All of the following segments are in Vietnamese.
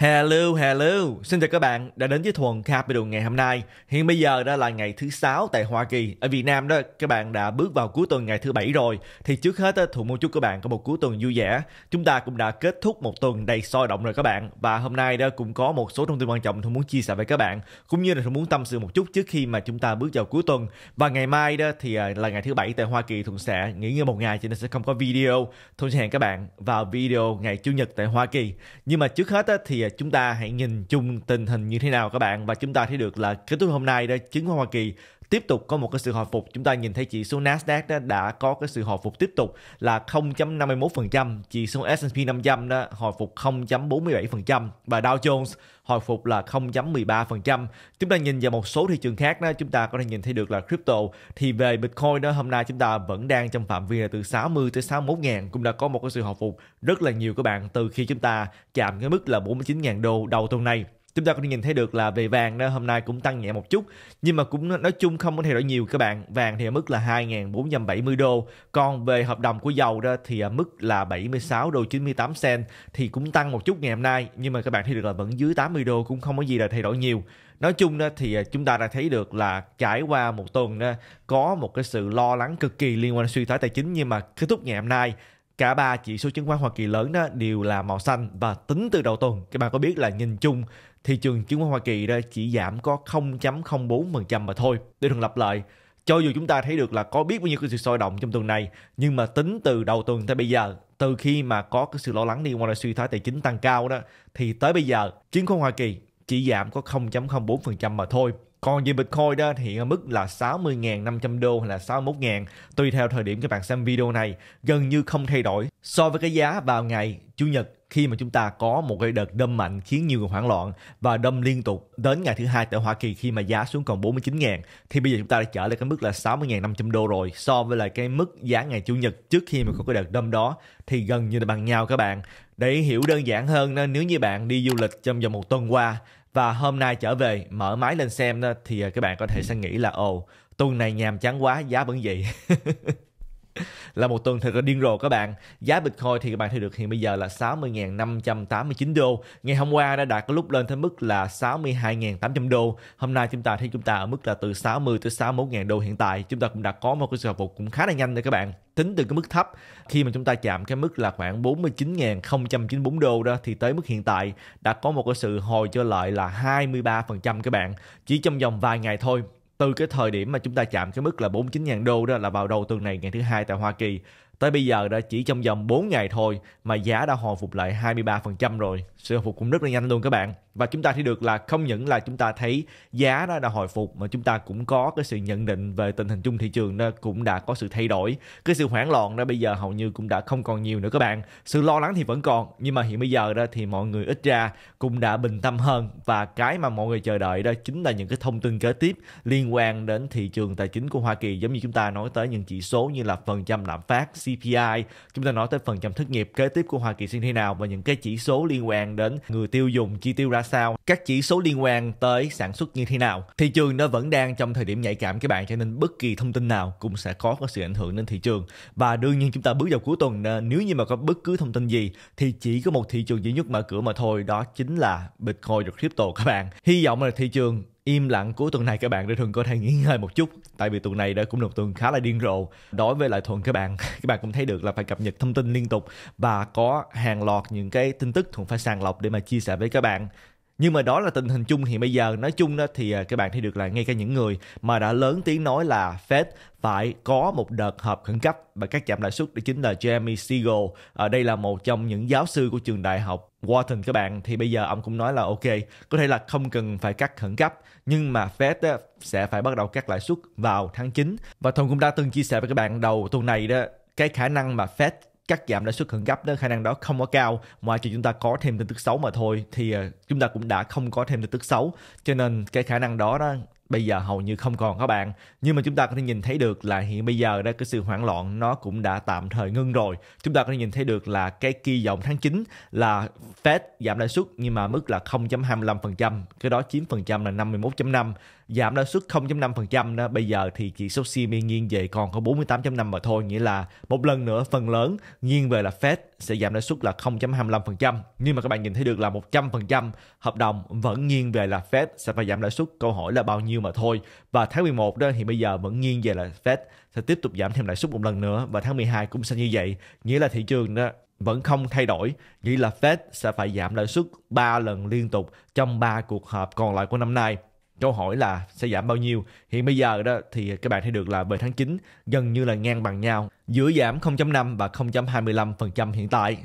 Hello, hello. Xin chào các bạn đã đến với Thuần Capital ngày hôm nay. Hiện bây giờ đó là ngày thứ sáu tại Hoa Kỳ. Ở Việt Nam đó, các bạn đã bước vào cuối tuần ngày thứ bảy rồi. Thì trước hết đó, Thuận muốn chúc các bạn có một cuối tuần vui vẻ. Chúng ta cũng đã kết thúc một tuần đầy sôi động rồi các bạn. Và hôm nay đó cũng có một số thông tin quan trọng Thuận muốn chia sẻ với các bạn. Cũng như là Thuận muốn tâm sự một chút trước khi mà chúng ta bước vào cuối tuần. Và ngày mai đó thì à, là ngày thứ bảy tại Hoa Kỳ. Thuận sẽ nghỉ ngơi một ngày cho nên sẽ không có video. Thuận sẽ hẹn các bạn vào video ngày Chủ nhật tại Hoa Kỳ. Nhưng mà trước hết đó, thì à, chúng ta hãy nhìn chung tình hình như thế nào các bạn và chúng ta thấy được là kết thúc hôm nay đó chứng khoán Hoa Kỳ tiếp tục có một cái sự hồi phục chúng ta nhìn thấy chỉ số Nasdaq đó đã có cái sự hồi phục tiếp tục là 0.51% chỉ số S&P 500 đó hồi phục 0.47% và Dow Jones hồi phục là 0.13%. Chúng ta nhìn vào một số thị trường khác đó, chúng ta có thể nhìn thấy được là crypto thì về Bitcoin đó hôm nay chúng ta vẫn đang trong phạm vi là từ 60 tới 61 000 cũng đã có một cái sự hồi phục rất là nhiều các bạn từ khi chúng ta chạm cái mức là 49 000 đô đầu tuần này chúng ta có thể nhìn thấy được là về vàng đó hôm nay cũng tăng nhẹ một chút nhưng mà cũng nói chung không có thay đổi nhiều các bạn vàng thì ở mức là 2.470 đô còn về hợp đồng của dầu đó thì ở mức là 76 đô 98 cent thì cũng tăng một chút ngày hôm nay nhưng mà các bạn thấy được là vẫn dưới 80 đô cũng không có gì là thay đổi nhiều nói chung đó thì à, chúng ta đã thấy được là trải qua một tuần đó, có một cái sự lo lắng cực kỳ liên quan đến suy thoái tài chính nhưng mà kết thúc ngày hôm nay cả ba chỉ số chứng khoán Hoa Kỳ lớn đó đều là màu xanh và tính từ đầu tuần các bạn có biết là nhìn chung thị trường chứng khoán Hoa Kỳ đó chỉ giảm có 0.04% mà thôi để thường lặp lại cho dù chúng ta thấy được là có biết bao nhiêu cái sự sôi động trong tuần này nhưng mà tính từ đầu tuần tới bây giờ từ khi mà có cái sự lo lắng liên quan đến suy thoái tài chính tăng cao đó thì tới bây giờ chứng khoán Hoa Kỳ chỉ giảm có 0.04% mà thôi còn về Bitcoin đó thì ở mức là 60.500 đô hay là 61.000 tùy theo thời điểm các bạn xem video này gần như không thay đổi so với cái giá vào ngày Chủ nhật khi mà chúng ta có một cái đợt đâm mạnh khiến nhiều người hoảng loạn và đâm liên tục đến ngày thứ hai tại Hoa Kỳ khi mà giá xuống còn 49.000 thì bây giờ chúng ta đã trở lại cái mức là 60.500 đô rồi so với lại cái mức giá ngày Chủ nhật trước khi mà có cái đợt đâm đó thì gần như là bằng nhau các bạn. Để hiểu đơn giản hơn nếu như bạn đi du lịch trong vòng một tuần qua và hôm nay trở về mở máy lên xem đó, thì à, các bạn có thể sẽ nghĩ là ồ tuần này nhàm chán quá giá vẫn vậy là một tuần thật là điên rồ các bạn. Giá Bitcoin thì các bạn thấy được hiện bây giờ là 60.589 đô. Ngày hôm qua đã đạt có lúc lên tới mức là 62.800 đô. Hôm nay chúng ta thấy chúng ta ở mức là từ 60 tới 61.000 đô hiện tại. Chúng ta cũng đã có một cái sự hồi phục cũng khá là nhanh rồi các bạn tính từ cái mức thấp khi mà chúng ta chạm cái mức là khoảng 49.094 đô đó thì tới mức hiện tại đã có một cái sự hồi trở lại là 23% các bạn chỉ trong vòng vài ngày thôi từ cái thời điểm mà chúng ta chạm cái mức là 49.000 đô đó là vào đầu tuần này ngày thứ hai tại Hoa Kỳ Tới bây giờ đã chỉ trong vòng 4 ngày thôi mà giá đã hồi phục lại 23% rồi. Sự hồi phục cũng rất là nhanh luôn các bạn. Và chúng ta thấy được là không những là chúng ta thấy giá nó đã hồi phục mà chúng ta cũng có cái sự nhận định về tình hình chung thị trường nó cũng đã có sự thay đổi. Cái sự hoảng loạn đó bây giờ hầu như cũng đã không còn nhiều nữa các bạn. Sự lo lắng thì vẫn còn nhưng mà hiện bây giờ đó thì mọi người ít ra cũng đã bình tâm hơn và cái mà mọi người chờ đợi đó chính là những cái thông tin kế tiếp liên quan đến thị trường tài chính của Hoa Kỳ giống như chúng ta nói tới những chỉ số như là phần trăm lạm phát, CPI. Chúng ta nói tới phần trăm thất nghiệp kế tiếp của Hoa Kỳ sẽ như thế nào và những cái chỉ số liên quan đến người tiêu dùng, chi tiêu ra sao, các chỉ số liên quan tới sản xuất như thế nào. Thị trường nó vẫn đang trong thời điểm nhạy cảm các bạn cho nên bất kỳ thông tin nào cũng sẽ có có sự ảnh hưởng đến thị trường. Và đương nhiên chúng ta bước vào cuối tuần nếu như mà có bất cứ thông tin gì thì chỉ có một thị trường duy nhất mở cửa mà thôi đó chính là Bitcoin và crypto các bạn. Hy vọng là thị trường im lặng cuối tuần này các bạn để thường có thể nghỉ ngơi một chút tại vì tuần này đã cũng là tuần khá là điên rồ đối với lại thuần các bạn các bạn cũng thấy được là phải cập nhật thông tin liên tục và có hàng loạt những cái tin tức thuần phải sàng lọc để mà chia sẻ với các bạn nhưng mà đó là tình hình chung thì bây giờ nói chung đó thì à, các bạn thấy được là ngay cả những người mà đã lớn tiếng nói là Fed phải có một đợt họp khẩn cấp và các chạm lãi suất đó chính là Jeremy Siegel. Ở đây là một trong những giáo sư của trường đại học Wharton các bạn thì bây giờ ông cũng nói là ok, có thể là không cần phải cắt khẩn cấp nhưng mà Fed sẽ phải bắt đầu cắt lãi suất vào tháng 9 và Thuận cũng đã từng chia sẻ với các bạn đầu tuần này đó cái khả năng mà Fed cắt giảm lãi suất khẩn cấp đó khả năng đó không có cao ngoài trừ chúng ta có thêm tin tức xấu mà thôi thì ờ, chúng ta cũng đã không có thêm tin tức xấu cho nên cái khả năng đó đó bây giờ hầu như không còn các bạn nhưng mà chúng ta có thể nhìn thấy được là hiện bây giờ đây cái sự hoảng loạn nó cũng đã tạm thời ngưng rồi chúng ta có thể nhìn thấy được là cái kỳ vọng tháng 9 là Fed giảm lãi suất nhưng mà mức là 0.25% cái đó 9% là 51.5 giảm lãi suất 0.5% đó bây giờ thì chỉ số CME nghiêng về còn có 48.5 mà thôi nghĩa là một lần nữa phần lớn nghiêng về là Fed sẽ giảm lãi suất là 0.25% nhưng mà các bạn nhìn thấy được là 100% hợp đồng vẫn nghiêng về là Fed sẽ phải giảm lãi suất câu hỏi là bao nhiêu mà thôi và tháng 11 đó thì bây giờ vẫn nghiêng về là Fed sẽ tiếp tục giảm thêm lãi suất một lần nữa và tháng 12 cũng sẽ như vậy nghĩa là thị trường đó vẫn không thay đổi, nghĩa là Fed sẽ phải giảm lãi suất 3 lần liên tục trong 3 cuộc họp còn lại của năm nay câu hỏi là sẽ giảm bao nhiêu hiện bây giờ đó thì các bạn thấy được là về tháng 9 gần như là ngang bằng nhau giữa giảm 0.5 và 0.25% hiện tại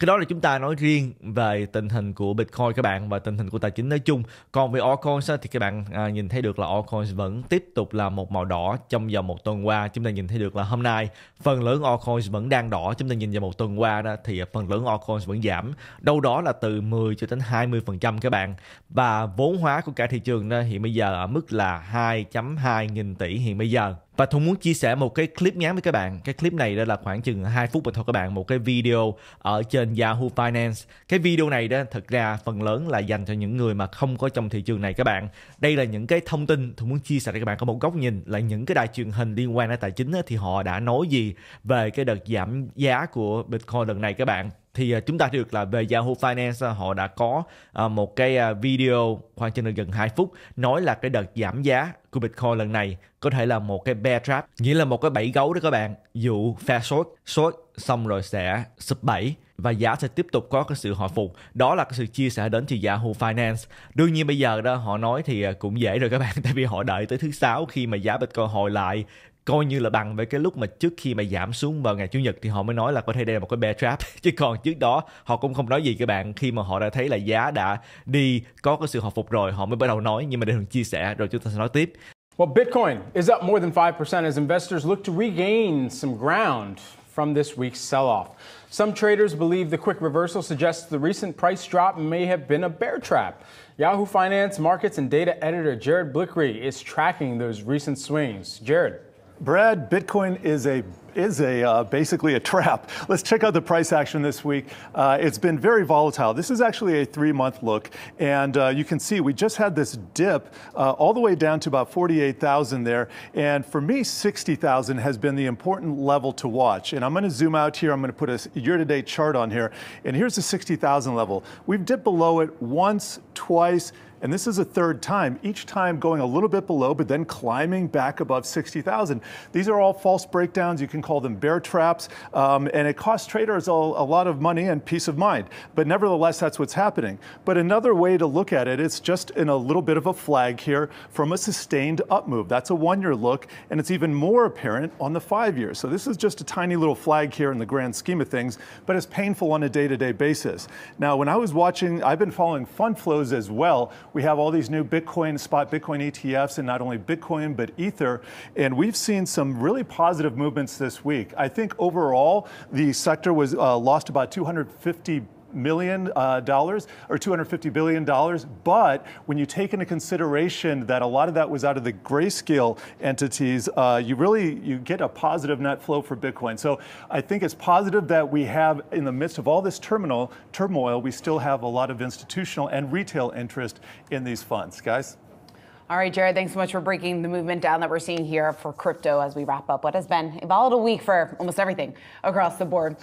cái đó là chúng ta nói riêng về tình hình của Bitcoin các bạn và tình hình của tài chính nói chung còn về altcoins thì các bạn à, nhìn thấy được là altcoins vẫn tiếp tục là một màu đỏ trong vòng một tuần qua chúng ta nhìn thấy được là hôm nay phần lớn altcoins vẫn đang đỏ chúng ta nhìn vào một tuần qua đó thì phần lớn altcoins vẫn giảm đâu đó là từ 10 cho đến 20 phần trăm các bạn và vốn hóa của cả thị trường hiện bây giờ ở mức là 2.2 nghìn tỷ hiện bây giờ và Thùng muốn chia sẻ một cái clip ngắn với các bạn cái clip này đó là khoảng chừng 2 phút mà thôi các bạn một cái video ở trên Yahoo Finance cái video này đó thật ra phần lớn là dành cho những người mà không có trong thị trường này các bạn đây là những cái thông tin Thùng muốn chia sẻ cho các bạn có một góc nhìn là những cái đài truyền hình liên quan đến tài chính thì họ đã nói gì về cái đợt giảm giá của Bitcoin lần này các bạn thì à, chúng ta được là về Yahoo Finance à, họ đã có à, một cái video khoảng chừng gần 2 phút nói là cái đợt giảm giá của Bitcoin lần này có thể là một cái bear trap, nghĩa là một cái bẫy gấu đó các bạn, dụ pha short, short xong rồi sẽ sụp bẫy và giá sẽ tiếp tục có cái sự hồi phục. Đó là cái sự chia sẻ đến từ Yahoo Finance. Đương nhiên bây giờ đó họ nói thì cũng dễ rồi các bạn tại vì họ đợi tới thứ sáu khi mà giá Bitcoin hồi lại coi như là bằng với cái lúc mà trước khi mà giảm xuống vào ngày chủ nhật thì họ mới nói là có thể đây là một cái bear trap chứ còn trước đó họ cũng không nói gì các bạn khi mà họ đã thấy là giá đã đi có cái sự hồi phục rồi họ mới bắt đầu nói nhưng mà để thường chia sẻ rồi chúng ta sẽ nói tiếp Well, Bitcoin is up more than 5% as investors look to regain some ground from this week's sell off. Some traders believe the quick reversal suggests the recent price drop may have been a bear trap. Yahoo Finance Markets and Data Editor Jared Blickery is tracking those recent swings. Jared. Brad, Bitcoin is a is a uh, basically a trap. Let's check out the price action this week. Uh, it's been very volatile. This is actually a three-month look, and uh, you can see we just had this dip uh, all the way down to about 48,000 there. And for me, 60,000 has been the important level to watch. And I'm going to zoom out here. I'm going to put a year-to-date chart on here, and here's the 60,000 level. We've dipped below it once, twice and this is a third time, each time going a little bit below, but then climbing back above 60,000. These are all false breakdowns. You can call them bear traps. Um, and it costs traders a, a lot of money and peace of mind. But nevertheless, that's what's happening. But another way to look at it, it's just in a little bit of a flag here from a sustained up move. That's a one year look. And it's even more apparent on the five year. So this is just a tiny little flag here in the grand scheme of things, but it's painful on a day to day basis. Now, when I was watching, I've been following fund flows as well we have all these new Bitcoin, spot Bitcoin ETFs, and not only Bitcoin, but Ether. And we've seen some really positive movements this week. I think overall, the sector was uh, lost about 250 million uh, dollars or 250 billion dollars. But when you take into consideration that a lot of that was out of the grayscale entities, uh, you really you get a positive net flow for Bitcoin. So I think it's positive that we have, in the midst of all this terminal turmoil, we still have a lot of institutional and retail interest in these funds, guys. All right, Jared, thanks so much for breaking the movement down that we're seeing here for crypto as we wrap up what has been a volatile week for almost everything across the board.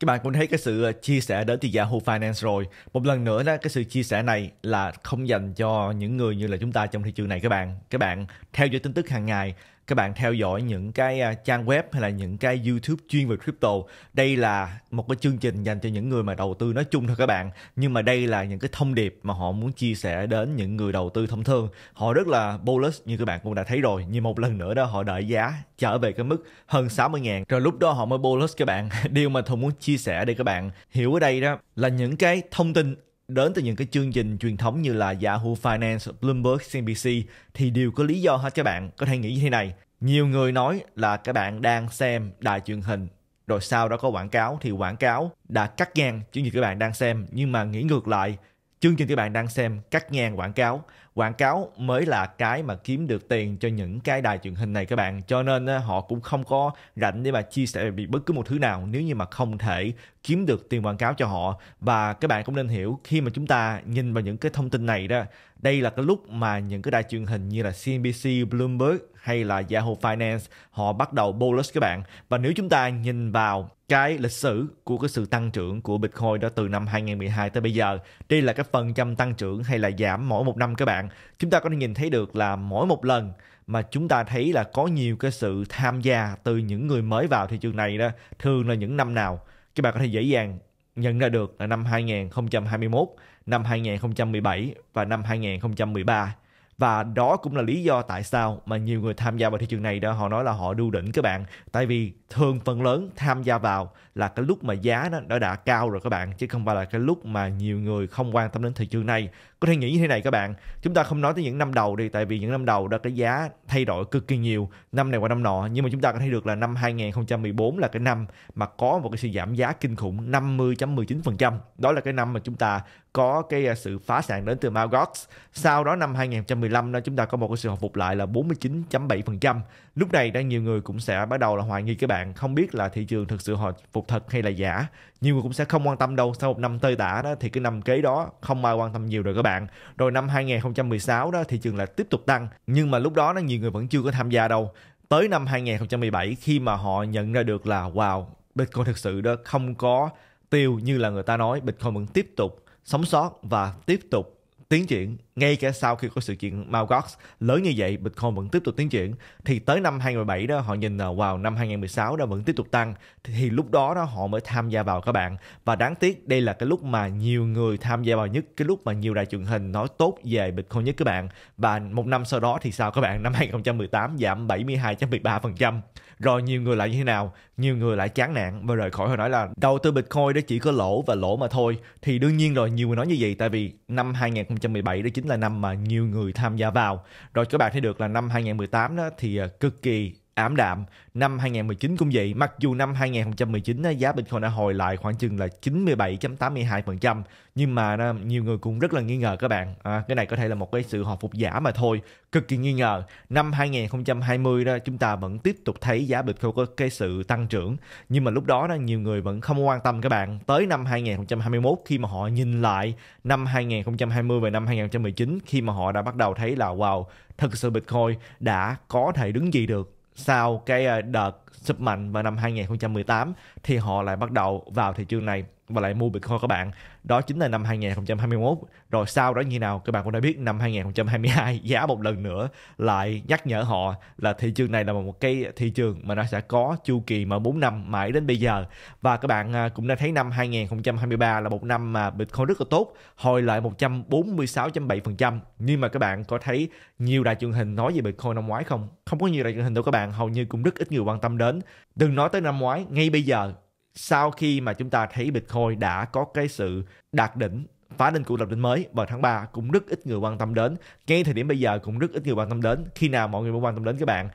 các bạn cũng thấy cái sự ờ, chia sẻ đến từ Yahoo Finance rồi. Một lần nữa đó, cái sự chia sẻ này là không dành cho những người như là chúng ta trong thị trường này các bạn. Các bạn theo dõi tin tức hàng ngày, các bạn theo dõi những cái à, trang web hay là những cái YouTube chuyên về crypto. Đây là một cái chương trình dành cho những người mà đầu tư nói chung thôi các bạn. Nhưng mà đây là những cái thông điệp mà họ muốn chia sẻ đến những người đầu tư thông thường. Họ rất là bullish như các bạn cũng đã thấy rồi. Nhưng một lần nữa đó họ đợi giá trở về cái mức hơn 60 ngàn. Rồi lúc đó họ mới bullish các bạn. Điều mà Thùng muốn chia sẻ đây các bạn hiểu ở đây đó là những cái thông tin đến từ những cái chương trình truyền thống như là Yahoo Finance, Bloomberg, CNBC thì đều có lý do hết các bạn có thể nghĩ như thế này. Nhiều người nói là các bạn đang xem đài truyền hình rồi sau đó có quảng cáo thì quảng cáo đã cắt ngang chương trình các bạn đang xem nhưng mà nghĩ ngược lại chương trình các bạn đang xem cắt ngang quảng cáo quảng cáo mới là cái mà kiếm được tiền cho những cái đài truyền hình này các bạn cho nên họ cũng không có rảnh để mà chia sẻ về bất cứ một thứ nào nếu như mà không thể kiếm được tiền quảng cáo cho họ và các bạn cũng nên hiểu khi mà chúng ta nhìn vào những cái thông tin này đó đây là cái lúc mà những cái đài truyền hình như là CNBC, Bloomberg hay là Yahoo Finance họ bắt đầu bolus các bạn và nếu chúng ta nhìn vào cái lịch sử của cái sự tăng trưởng của Bitcoin đó từ năm 2012 tới bây giờ. Đây là cái phần trăm tăng trưởng hay là giảm mỗi một năm các bạn. Chúng ta có thể nhìn thấy được là mỗi một lần mà chúng ta thấy là có nhiều cái sự tham gia từ những người mới vào thị trường này đó, thường là những năm nào. Các bạn có thể dễ dàng nhận ra được là năm 2021, năm 2017 và năm 2013. Và đó cũng là lý do tại sao mà nhiều người tham gia vào thị trường này đó họ nói là họ đu đỉnh các bạn. Tại vì thường phần lớn tham gia vào là cái lúc mà giá nó đã, đã cao rồi các bạn chứ không phải là cái lúc mà nhiều người không quan tâm đến thị trường này có thể nghĩ như thế này các bạn chúng ta không nói tới những năm đầu đi tại vì những năm đầu đó cái giá thay đổi cực kỳ nhiều năm này qua năm nọ nhưng mà chúng ta có thấy được là năm 2014 là cái năm mà có một cái sự giảm giá kinh khủng 50.19% đó là cái năm mà chúng ta có cái à, sự phá sản đến từ Margots sau đó năm 2015 đó chúng ta có một cái sự hồi phục lại là 49.7% lúc này đang nhiều người cũng sẽ bắt đầu là hoài nghi các bạn không biết là thị trường thực sự hồi phục thật hay là giả nhiều người cũng sẽ không quan tâm đâu sau một năm tơi tả đó thì cái năm kế đó không ai quan tâm nhiều rồi các bạn rồi năm 2016 đó thị trường lại tiếp tục tăng nhưng mà lúc đó nó nhiều người vẫn chưa có tham gia đâu tới năm 2017 khi mà họ nhận ra được là wow Bitcoin thực sự đó không có tiêu như là người ta nói Bitcoin vẫn tiếp tục sống sót và tiếp tục tiến triển ngay cả sau khi có sự kiện Mt. lớn như vậy, Bitcoin vẫn tiếp tục tiến triển. Thì tới năm 2017 đó họ nhìn vào năm 2016 đã vẫn tiếp tục tăng thì lúc đó đó họ mới tham gia vào các bạn. Và đáng tiếc đây là cái lúc mà nhiều người tham gia vào nhất, cái lúc mà nhiều đài truyền hình nói tốt về Bitcoin nhất các bạn. Và một năm sau đó thì sao các bạn? Năm 2018 giảm 72.13%. Rồi nhiều người lại như thế nào? Nhiều người lại chán nản và rời khỏi họ nói là đầu tư Bitcoin đó chỉ có lỗ và lỗ mà thôi. Thì đương nhiên rồi nhiều người nói như vậy tại vì năm 2017 đó chính là năm mà nhiều người tham gia vào. Rồi các bạn thấy được là năm 2018 đó thì ờ, cực kỳ ảm đạm. Năm 2019 cũng vậy, mặc dù năm 2019 giá Bitcoin đã hồi lại khoảng chừng là 97.82% nhưng mà à, nhiều người cũng rất là nghi ngờ các bạn. À, cái này có thể là một cái sự hồi phục giả mà thôi, cực kỳ nghi ngờ. Năm 2020 đó chúng ta vẫn tiếp tục thấy giá Bitcoin có cái sự tăng trưởng nhưng mà lúc đó đó nhiều người vẫn không quan tâm các bạn. Tới năm 2021 khi mà họ nhìn lại năm 2020 và năm 2019 khi mà họ đã bắt đầu thấy là wow, thực sự Bitcoin đã có thể đứng gì được sau cái ờ, đợt sụp mạnh vào năm 2018 thì họ lại bắt đầu vào thị trường này và lại mua Bitcoin các bạn. Đó chính là năm 2021. Rồi sau đó như nào các bạn cũng đã biết năm 2022 giá một lần nữa lại nhắc nhở họ là thị trường này là một cái thị trường mà nó sẽ có chu kỳ mà 4 năm mãi đến bây giờ. Và các bạn à, cũng đã thấy năm 2023 là một năm mà Bitcoin rất là tốt, hồi lại 146.7%. Nhưng mà các bạn có thấy nhiều đài truyền hình nói về Bitcoin năm ngoái không? Không có nhiều đài truyền hình đâu các bạn, hầu như cũng rất ít người quan tâm đến. Đừng nói tới năm ngoái, ngay bây giờ sau khi mà chúng ta thấy Bitcoin đã có cái sự đạt đỉnh phá lên cũ lập đỉnh mới vào tháng 3 cũng rất ít người quan tâm đến ngay thời điểm bây giờ cũng rất ít người quan tâm đến khi nào mọi người mới quan tâm đến các bạn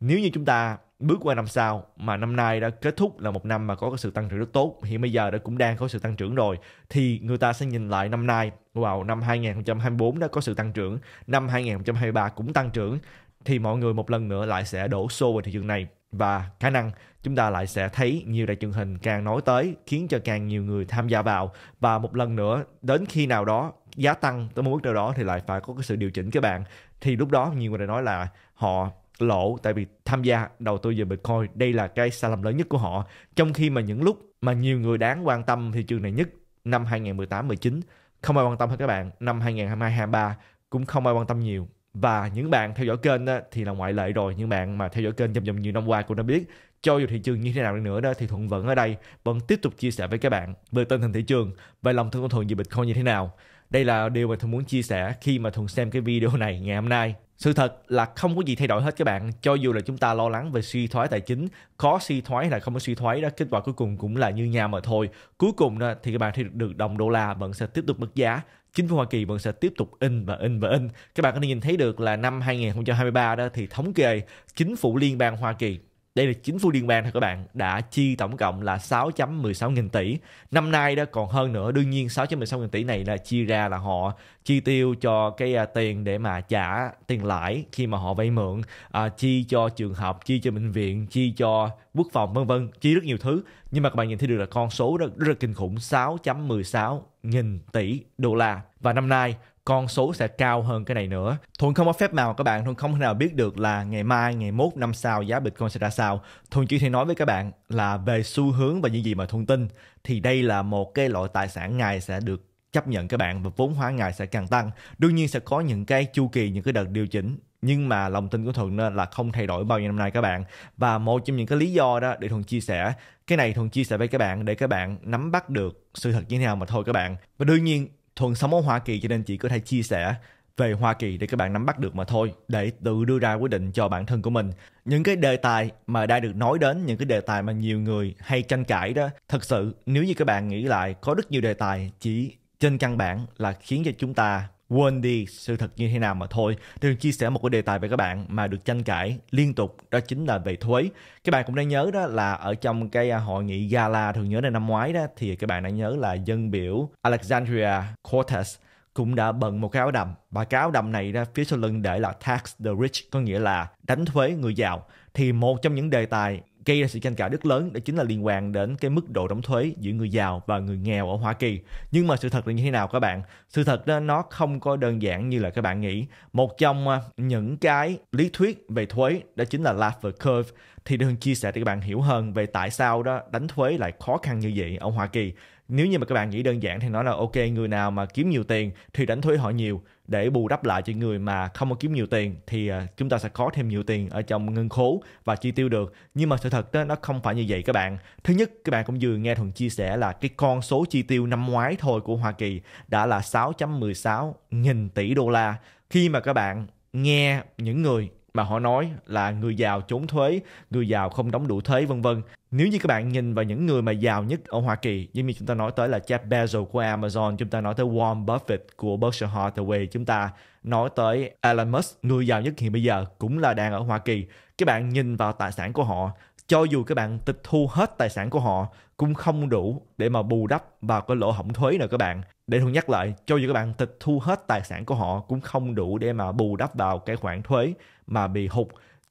nếu như chúng ta bước qua năm sau mà năm nay đã kết thúc là một năm mà có cái sự tăng trưởng rất tốt hiện bây giờ đã cũng đang có sự tăng trưởng rồi thì người ta sẽ nhìn lại năm nay vào năm 2024 đã có sự tăng trưởng năm 2023 cũng tăng trưởng thì mọi người một lần nữa lại sẽ đổ xô vào thị trường này và khả năng chúng ta lại sẽ thấy nhiều đài truyền hình càng nói tới khiến cho càng nhiều người tham gia vào và một lần nữa đến khi nào đó giá tăng tới một mức nào đó thì lại phải có cái sự điều chỉnh các bạn thì lúc đó nhiều người đã nói là họ lỗ tại vì tham gia đầu tư về Bitcoin đây là cái sai lầm lớn nhất của họ trong khi mà những lúc mà nhiều người đáng quan tâm thị trường này nhất năm 2018-19 không ai quan tâm hết các bạn năm 2022-23 cũng không ai quan tâm nhiều và những bạn theo dõi kênh thì là ngoại lệ rồi những bạn mà theo dõi kênh dầm dầm nhiều năm qua cũng đã biết cho dù thị trường như thế nào đi nữa đó thì thuận vẫn ở đây vẫn tiếp tục chia sẻ với các bạn về tình hình thị trường về lòng thương của thuận về bitcoin như thế nào đây là điều mà thuận muốn chia sẻ khi mà thuận xem cái video này ngày hôm nay sự thật là không có gì thay đổi hết các bạn cho dù là chúng ta lo lắng về suy thoái tài chính có suy thoái hay là không có suy thoái đó kết quả cuối cùng cũng là như nhau mà thôi cuối cùng đó, thì các bạn thì được đồng đô la vẫn sẽ tiếp tục mất giá chính phủ Hoa Kỳ vẫn sẽ tiếp tục in và in và in. Các bạn có thể nhìn thấy được là năm 2023 đó thì thống kê chính phủ liên bang Hoa Kỳ đây là chính phủ liên bang thôi các bạn đã chi tổng cộng là 6.16 nghìn tỷ. Năm nay đó còn hơn nữa, đương nhiên 6.16 nghìn tỷ này là chia ra là họ chi tiêu cho cái à, tiền để mà trả tiền lãi khi mà họ vay mượn, à, chi cho trường học, chi cho bệnh viện, chi cho quốc phòng vân vân, chi rất nhiều thứ. Nhưng mà các bạn nhìn thấy được là con số đó rất là kinh khủng 6.16 nghìn tỷ đô la. Và năm nay con số sẽ cao hơn cái này nữa. Thuận không có phép màu các bạn, Thuận không thể nào biết được là ngày mai, ngày mốt, năm sau giá Bitcoin sẽ ra sao. Thuận chỉ thể nói với các bạn là về xu hướng và những gì mà Thuận tin thì đây là một cái loại tài sản ngày sẽ được chấp nhận các bạn và vốn hóa ngày sẽ càng tăng. Đương nhiên sẽ có những cái chu kỳ, những cái đợt điều chỉnh nhưng mà lòng tin của thuận là không thay đổi bao nhiêu năm nay các bạn và một trong những cái lý do đó để thuận chia sẻ cái này thuận chia sẻ với các bạn để các bạn nắm bắt được sự thật như thế nào mà thôi các bạn và đương nhiên thuần sống ở Hoa Kỳ cho nên chỉ có thể chia sẻ về Hoa Kỳ để các bạn nắm bắt được mà thôi để tự đưa ra quyết định cho bản thân của mình. Những cái đề tài mà đã được nói đến, những cái đề tài mà nhiều người hay tranh cãi đó, thật sự nếu như các bạn nghĩ lại có rất nhiều đề tài chỉ trên căn bản là khiến cho chúng ta quên đi sự thật như thế nào mà thôi. Tôi chia sẻ một cái đề tài về các bạn mà được tranh cãi liên tục đó chính là về thuế. Các bạn cũng đã nhớ đó là ở trong cái à, hội nghị gala thường nhớ là năm ngoái đó thì các bạn đã nhớ là dân biểu Alexandria Cortez cũng đã bận một cái áo đầm và cái áo đầm này ra phía sau lưng để là tax the rich có nghĩa là đánh thuế người giàu thì một trong những đề tài gây ra sự tranh cãi rất lớn đó chính là liên quan đến cái mức độ đóng thuế giữa người giàu và người nghèo ở Hoa Kỳ. Nhưng mà sự thật là như thế nào các bạn? Sự thật đó nó không có đơn giản như là các bạn nghĩ. Một trong à, những cái lý thuyết về thuế đó chính là Laffer Curve thì Đường chia sẻ để các bạn hiểu hơn về tại sao đó đánh thuế lại khó khăn như vậy ở Hoa Kỳ nếu như mà các bạn nghĩ đơn giản thì nói là ok người nào mà kiếm nhiều tiền thì đánh thuế họ nhiều để bù đắp lại cho người mà không có kiếm nhiều tiền thì à, chúng ta sẽ có thêm nhiều tiền ở trong ngân khố và chi tiêu được nhưng mà sự thật đó nó không phải như vậy các bạn thứ nhất các bạn cũng vừa nghe thuận chia sẻ là cái con số chi tiêu năm ngoái thôi của Hoa Kỳ đã là 616 nghìn tỷ đô la khi mà các bạn nghe những người mà họ nói là người giàu trốn thuế, người giàu không đóng đủ thuế vân vân nếu như các bạn nhìn vào những người mà giàu nhất ở Hoa Kỳ, như như chúng ta nói tới là Jeff Bezos của Amazon, chúng ta nói tới Warren Buffett của Berkshire Hathaway, chúng ta nói tới Elon Musk, người giàu nhất hiện bây giờ cũng là đang ở Hoa Kỳ. Các bạn nhìn vào tài sản của họ, cho dù các bạn tịch thu hết tài sản của họ cũng không đủ để mà bù đắp vào cái lỗ hổng thuế nào các bạn. Để thường nhắc lại, cho dù các bạn tịch thu hết tài sản của họ cũng không đủ để mà bù đắp vào cái khoản thuế mà bị hụt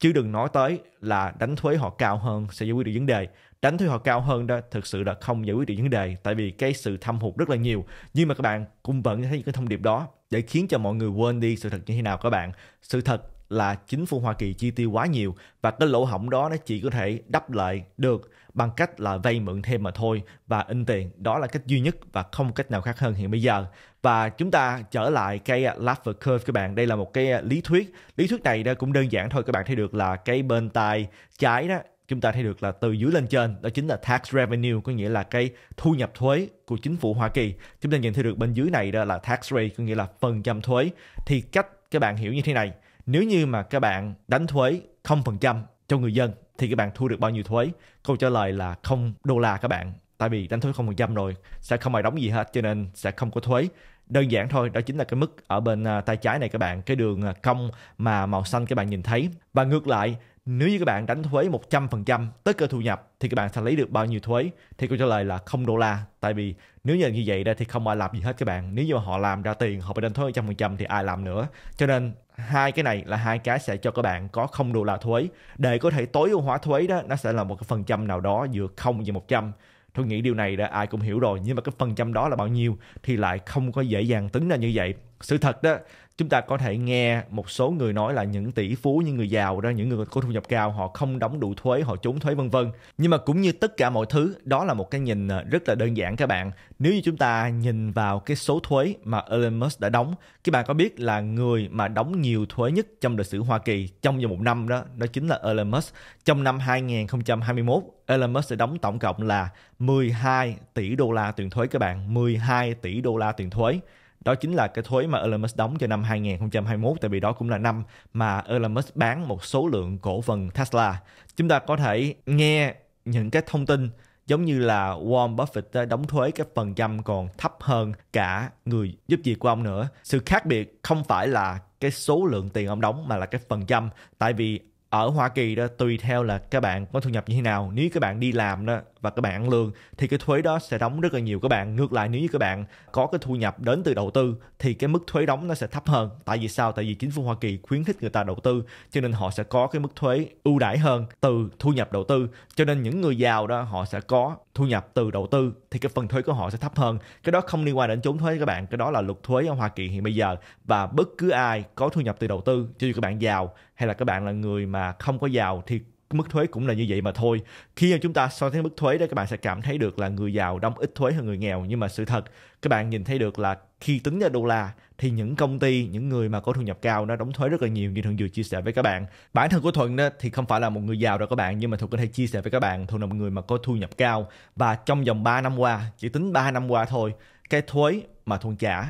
chứ đừng nói tới là đánh thuế họ cao hơn sẽ giải quyết được vấn đề đánh thuế họ cao hơn đó thực sự là không giải quyết được vấn đề tại vì cái sự thâm hụt rất là nhiều nhưng mà các bạn cũng vẫn thấy những cái thông điệp đó để khiến cho mọi người quên đi sự thật như thế nào các bạn sự thật là chính phủ Hoa Kỳ chi tiêu quá nhiều và cái lỗ hổng đó nó chỉ có thể đắp lại được bằng cách là vay mượn thêm mà thôi và in tiền đó là cách duy nhất và không cách nào khác hơn hiện bây giờ và chúng ta trở lại cái Laffer Curve các bạn đây là một cái lý thuyết lý thuyết này đó cũng đơn giản thôi các bạn thấy được là cái bên tay trái đó chúng ta thấy được là từ dưới lên trên đó chính là tax revenue có nghĩa là cái thu nhập thuế của chính phủ Hoa Kỳ chúng ta nhìn thấy được bên dưới này đó là tax rate có nghĩa là phần trăm thuế thì cách các bạn hiểu như thế này nếu như mà các bạn đánh thuế 0% cho người dân thì các bạn thu được bao nhiêu thuế? Câu trả lời là không đô la các bạn. Tại vì đánh thuế 0% rồi sẽ không ai đóng gì hết cho nên sẽ không có thuế. Đơn giản thôi, đó chính là cái mức ở bên à, tay trái này các bạn, cái đường à, cong mà màu xanh các bạn nhìn thấy. Và ngược lại, nếu như các bạn đánh thuế 100% tới cơ thu nhập thì các bạn sẽ lấy được bao nhiêu thuế? Thì câu trả lời là không đô la. Tại vì nếu như như vậy đây thì không ai làm gì hết các bạn. Nếu như họ làm ra tiền, họ phải đánh thuế 100% thì ai làm nữa. Cho nên hai cái này là hai cái sẽ cho các bạn có không đồ là thuế để có thể tối ưu hóa thuế đó nó sẽ là một cái phần trăm nào đó giữa không và một trăm tôi nghĩ điều này đã ai cũng hiểu rồi nhưng mà cái phần trăm đó là bao nhiêu thì lại không có dễ dàng tính ra như vậy sự thật đó chúng ta có thể nghe một số người nói là những tỷ phú những người giàu đó những người có thu nhập cao họ không đóng đủ thuế họ trốn thuế vân vân nhưng mà cũng như tất cả mọi thứ đó là một cái nhìn à, rất là đơn giản các bạn nếu như chúng ta nhìn vào cái số thuế mà Elon Musk đã đóng các bạn có biết là người mà đóng nhiều thuế nhất trong lịch sử Hoa Kỳ trong vòng một năm đó đó chính là Elon Musk trong năm 2021 Elon Musk sẽ đóng tổng cộng là 12 tỷ đô la tiền thuế các bạn 12 tỷ đô la tiền thuế đó chính là cái thuế mà Elon Musk đóng cho năm 2021 tại vì đó cũng là năm mà Elon Musk bán một số lượng cổ phần Tesla. Chúng ta có thể nghe những cái thông tin giống như là Warren Buffett đóng thuế cái phần trăm còn thấp hơn cả người giúp việc của ông nữa. Sự khác biệt không phải là cái số lượng tiền ông đóng mà là cái phần trăm tại vì ở Hoa Kỳ đó tùy theo là các bạn có thu nhập như thế nào nếu các bạn đi làm đó và các bạn ăn lương thì cái thuế đó sẽ đóng rất là nhiều các bạn ngược lại nếu như các bạn có cái thu nhập đến từ đầu tư thì cái mức thuế đóng nó sẽ thấp hơn tại vì sao tại vì chính phủ Hoa Kỳ khuyến khích người ta đầu tư cho nên họ sẽ có cái mức thuế ưu đãi hơn từ thu nhập đầu tư cho nên những người giàu đó họ sẽ có thu nhập từ đầu tư thì cái phần thuế của họ sẽ thấp hơn cái đó không liên quan đến trốn thuế các bạn cái đó là luật thuế ở Hoa Kỳ hiện bây giờ và bất cứ ai có thu nhập từ đầu tư cho dù các bạn giàu hay là các bạn là người mà không có giàu thì mức thuế cũng là như vậy mà thôi khi mà chúng ta so sánh mức thuế đó các bạn sẽ cảm thấy được là người giàu đóng ít thuế hơn người nghèo nhưng mà sự thật các bạn nhìn thấy được là khi tính ra đô la thì những công ty những người mà có thu nhập cao nó đóng thuế rất là nhiều như thuận vừa chia sẻ với các bạn bản thân của thuận đó, thì không phải là một người giàu đâu các bạn nhưng mà thuận có thể chia sẻ với các bạn thuận là một người mà có thu nhập cao và trong vòng 3 năm qua chỉ tính 3 năm qua thôi cái thuế mà thuận trả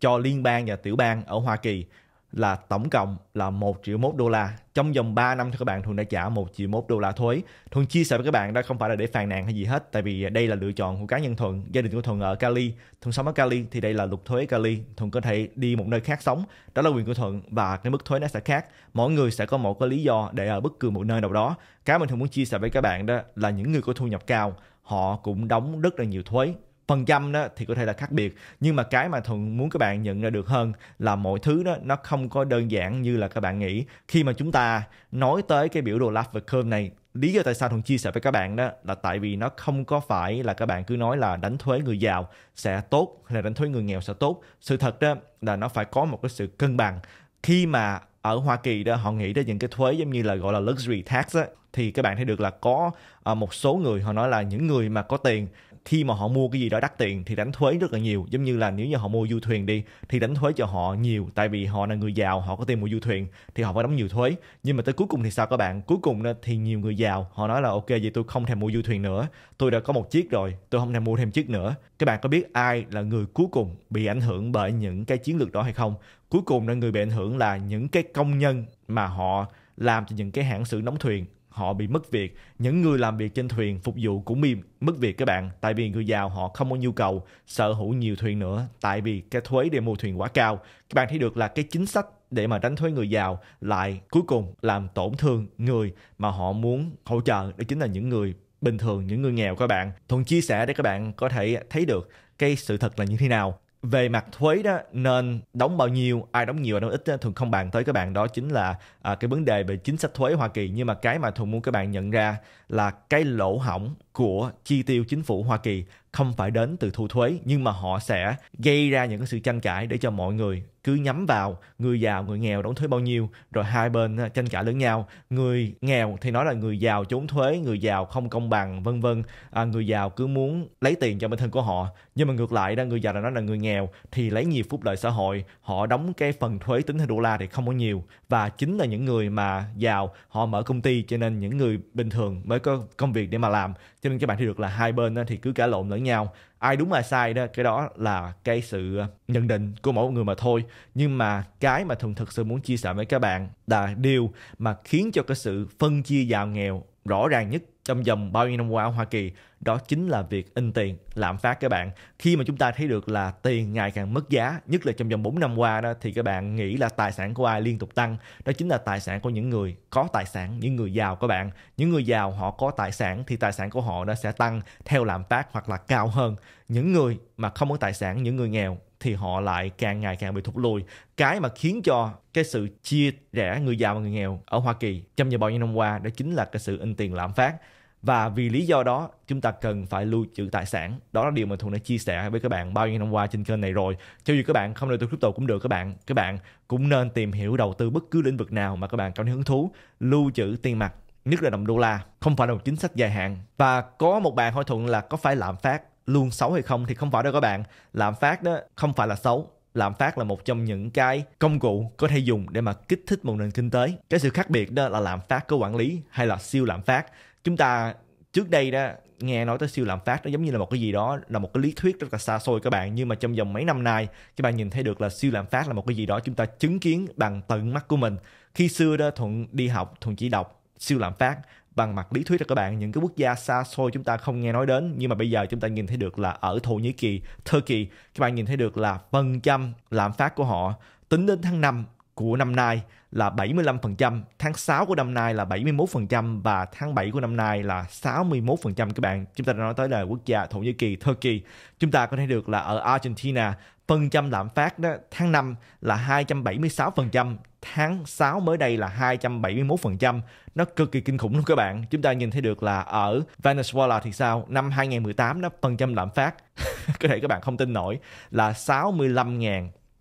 cho liên bang và tiểu bang ở hoa kỳ là tổng cộng là 1 triệu mốt đô la. Trong vòng 3 năm thì các bạn Thuận đã trả 1 triệu mốt đô la thuế. Thuận chia sẻ với các bạn đó không phải là để phàn nàn hay gì hết, tại vì đây là lựa chọn của cá nhân Thuận. Gia đình của Thuận ở Cali, Thuận sống ở Cali thì đây là luật thuế Cali. Thuận có thể đi một nơi khác sống, đó là quyền của Thuận và cái mức thuế nó sẽ khác. Mỗi người sẽ có một cái lý do để ở bất cứ một nơi nào đó. Cái mình thường muốn chia sẻ với các bạn đó là những người có thu nhập cao, họ cũng đóng rất là nhiều thuế phần trăm đó thì có thể là khác biệt nhưng mà cái mà thuận muốn các bạn nhận ra được hơn là mọi thứ đó nó không có đơn giản như là các bạn nghĩ khi mà chúng ta nói tới cái biểu đồ love curve này lý do tại sao thuận chia sẻ với các bạn đó là tại vì nó không có phải là các bạn cứ nói là đánh thuế người giàu sẽ tốt hay là đánh thuế người nghèo sẽ tốt sự thật đó là nó phải có một cái sự cân bằng khi mà ở Hoa Kỳ đó họ nghĩ đến những cái thuế giống như là gọi là luxury tax á, thì các bạn thấy được là có ờ, một số người họ nói là những người mà có tiền khi mà họ mua cái gì đó đắt tiền thì đánh thuế rất là nhiều giống như là nếu như họ mua du thuyền đi thì đánh thuế cho họ nhiều tại vì họ là người giàu họ có tiền mua du thuyền thì họ phải đóng nhiều thuế nhưng mà tới cuối cùng thì sao các bạn cuối cùng thì nhiều người giàu họ nói là ok vậy tôi không thèm mua du thuyền nữa tôi đã có một chiếc rồi tôi không thèm mua thêm chiếc nữa các bạn có biết ai là người cuối cùng bị ảnh hưởng bởi những cái chiến lược đó hay không cuối cùng là người bị ảnh hưởng là những cái công nhân mà họ làm cho những cái hãng xưởng đóng thuyền họ bị mất việc những người làm việc trên thuyền phục vụ cũng bị mất việc các bạn tại vì người giàu họ không có nhu cầu sở hữu nhiều thuyền nữa tại vì cái thuế để mua thuyền quá cao các bạn thấy được là cái chính sách để mà đánh thuế người giàu lại cuối cùng làm tổn thương người mà họ muốn hỗ trợ đó chính là những người bình thường những người nghèo các bạn thuận chia sẻ để các bạn có thể thấy được cái sự thật là như thế nào về mặt thuế đó nên đóng bao nhiêu ai đóng nhiều và đóng ít đó, thường không bàn tới các bạn đó chính là à, cái vấn đề về chính sách thuế Hoa Kỳ nhưng mà cái mà thường muốn các bạn nhận ra là cái lỗ hỏng của chi tiêu chính phủ Hoa Kỳ không phải đến từ thu thuế nhưng mà họ sẽ gây ra những cái sự tranh cãi để cho mọi người cứ nhắm vào người giàu người nghèo đóng thuế bao nhiêu rồi hai bên à, tranh cãi lẫn nhau người nghèo thì nói là người giàu trốn thuế người giàu không công bằng vân vân à, người giàu cứ muốn lấy tiền cho bản thân của họ nhưng mà ngược lại đó người giàu là nói là người nghèo thì lấy nhiều phúc lợi xã hội họ đóng cái phần thuế tính theo đô la thì không có nhiều và chính là những người mà giàu họ mở công ty cho nên những người bình thường mới có công việc để mà làm cho nên các bạn thấy được là hai bên thì cứ cãi lộn lẫn nhau ai đúng ai sai đó cái đó là cái sự ờ, ừ. nhận định của mỗi người mà thôi nhưng mà cái mà thường thực sự muốn chia sẻ với các bạn là điều mà khiến cho cái sự phân chia giàu nghèo rõ ràng nhất trong vòng bao nhiêu năm qua ở Hoa Kỳ đó chính là việc in tiền, lạm phát các bạn. Khi mà chúng ta thấy được là tiền ngày càng mất giá, nhất là trong vòng 4 năm qua đó thì các bạn nghĩ là tài sản của ai liên tục tăng, đó chính là tài sản của những người có tài sản, những người giàu các bạn. Những người giàu họ có tài sản thì tài sản của họ nó sẽ tăng theo lạm phát hoặc là cao hơn. Những người mà không có tài sản, những người nghèo thì họ lại càng ngày càng bị thụt lùi cái mà khiến cho cái sự chia rẽ người giàu và người nghèo ở Hoa Kỳ trong nhiều bao nhiêu năm qua đó chính là cái sự in tiền lạm phát và vì lý do đó chúng ta cần phải lưu trữ tài sản đó là điều mà thuận đã chia sẻ với các bạn bao nhiêu năm qua trên kênh này rồi cho dù các bạn không đầu tư crypto cũng được các bạn các bạn cũng nên tìm hiểu đầu tư bất cứ lĩnh vực nào mà các bạn cảm thấy hứng thú lưu trữ tiền mặt nhất là đồng đô la không phải là một chính sách dài hạn và có một bạn hỏi thuận là có phải lạm phát luôn xấu hay không thì không phải đâu các bạn lạm phát đó không phải là xấu lạm phát là một trong những cái công cụ có thể dùng để mà kích thích một nền kinh tế cái sự khác biệt đó là lạm phát có quản lý hay là siêu lạm phát chúng ta trước đây đó nghe nói tới siêu lạm phát nó giống như là một cái gì đó là một cái lý thuyết rất là xa xôi các bạn nhưng mà trong vòng mấy năm nay các bạn nhìn thấy được là siêu lạm phát là một cái gì đó chúng ta chứng kiến bằng tận mắt của mình khi xưa đó thuận đi học thuận chỉ đọc siêu lạm phát bằng mặt lý thuyết cho các bạn những cái quốc gia xa xôi chúng ta không nghe nói đến nhưng mà bây giờ chúng ta nhìn thấy được là ở Thổ Nhĩ Kỳ, Turkey các bạn nhìn thấy được là phần trăm lạm phát của họ tính đến tháng 5 của năm nay là 75%, tháng 6 của năm nay là 71% và tháng 7 của năm nay là 61% các bạn. Chúng ta đã nói tới là quốc gia Thổ Nhĩ Kỳ, Turkey. Chúng ta có thể được là ở Argentina phần trăm lạm phát đó tháng 5 là 276%, tháng 6 mới đây là 271%. Nó cực kỳ kinh khủng luôn các bạn. Chúng ta nhìn thấy được là ở Venezuela thì sao? Năm 2018 đó phần trăm lạm phát có thể các bạn không tin nổi là 65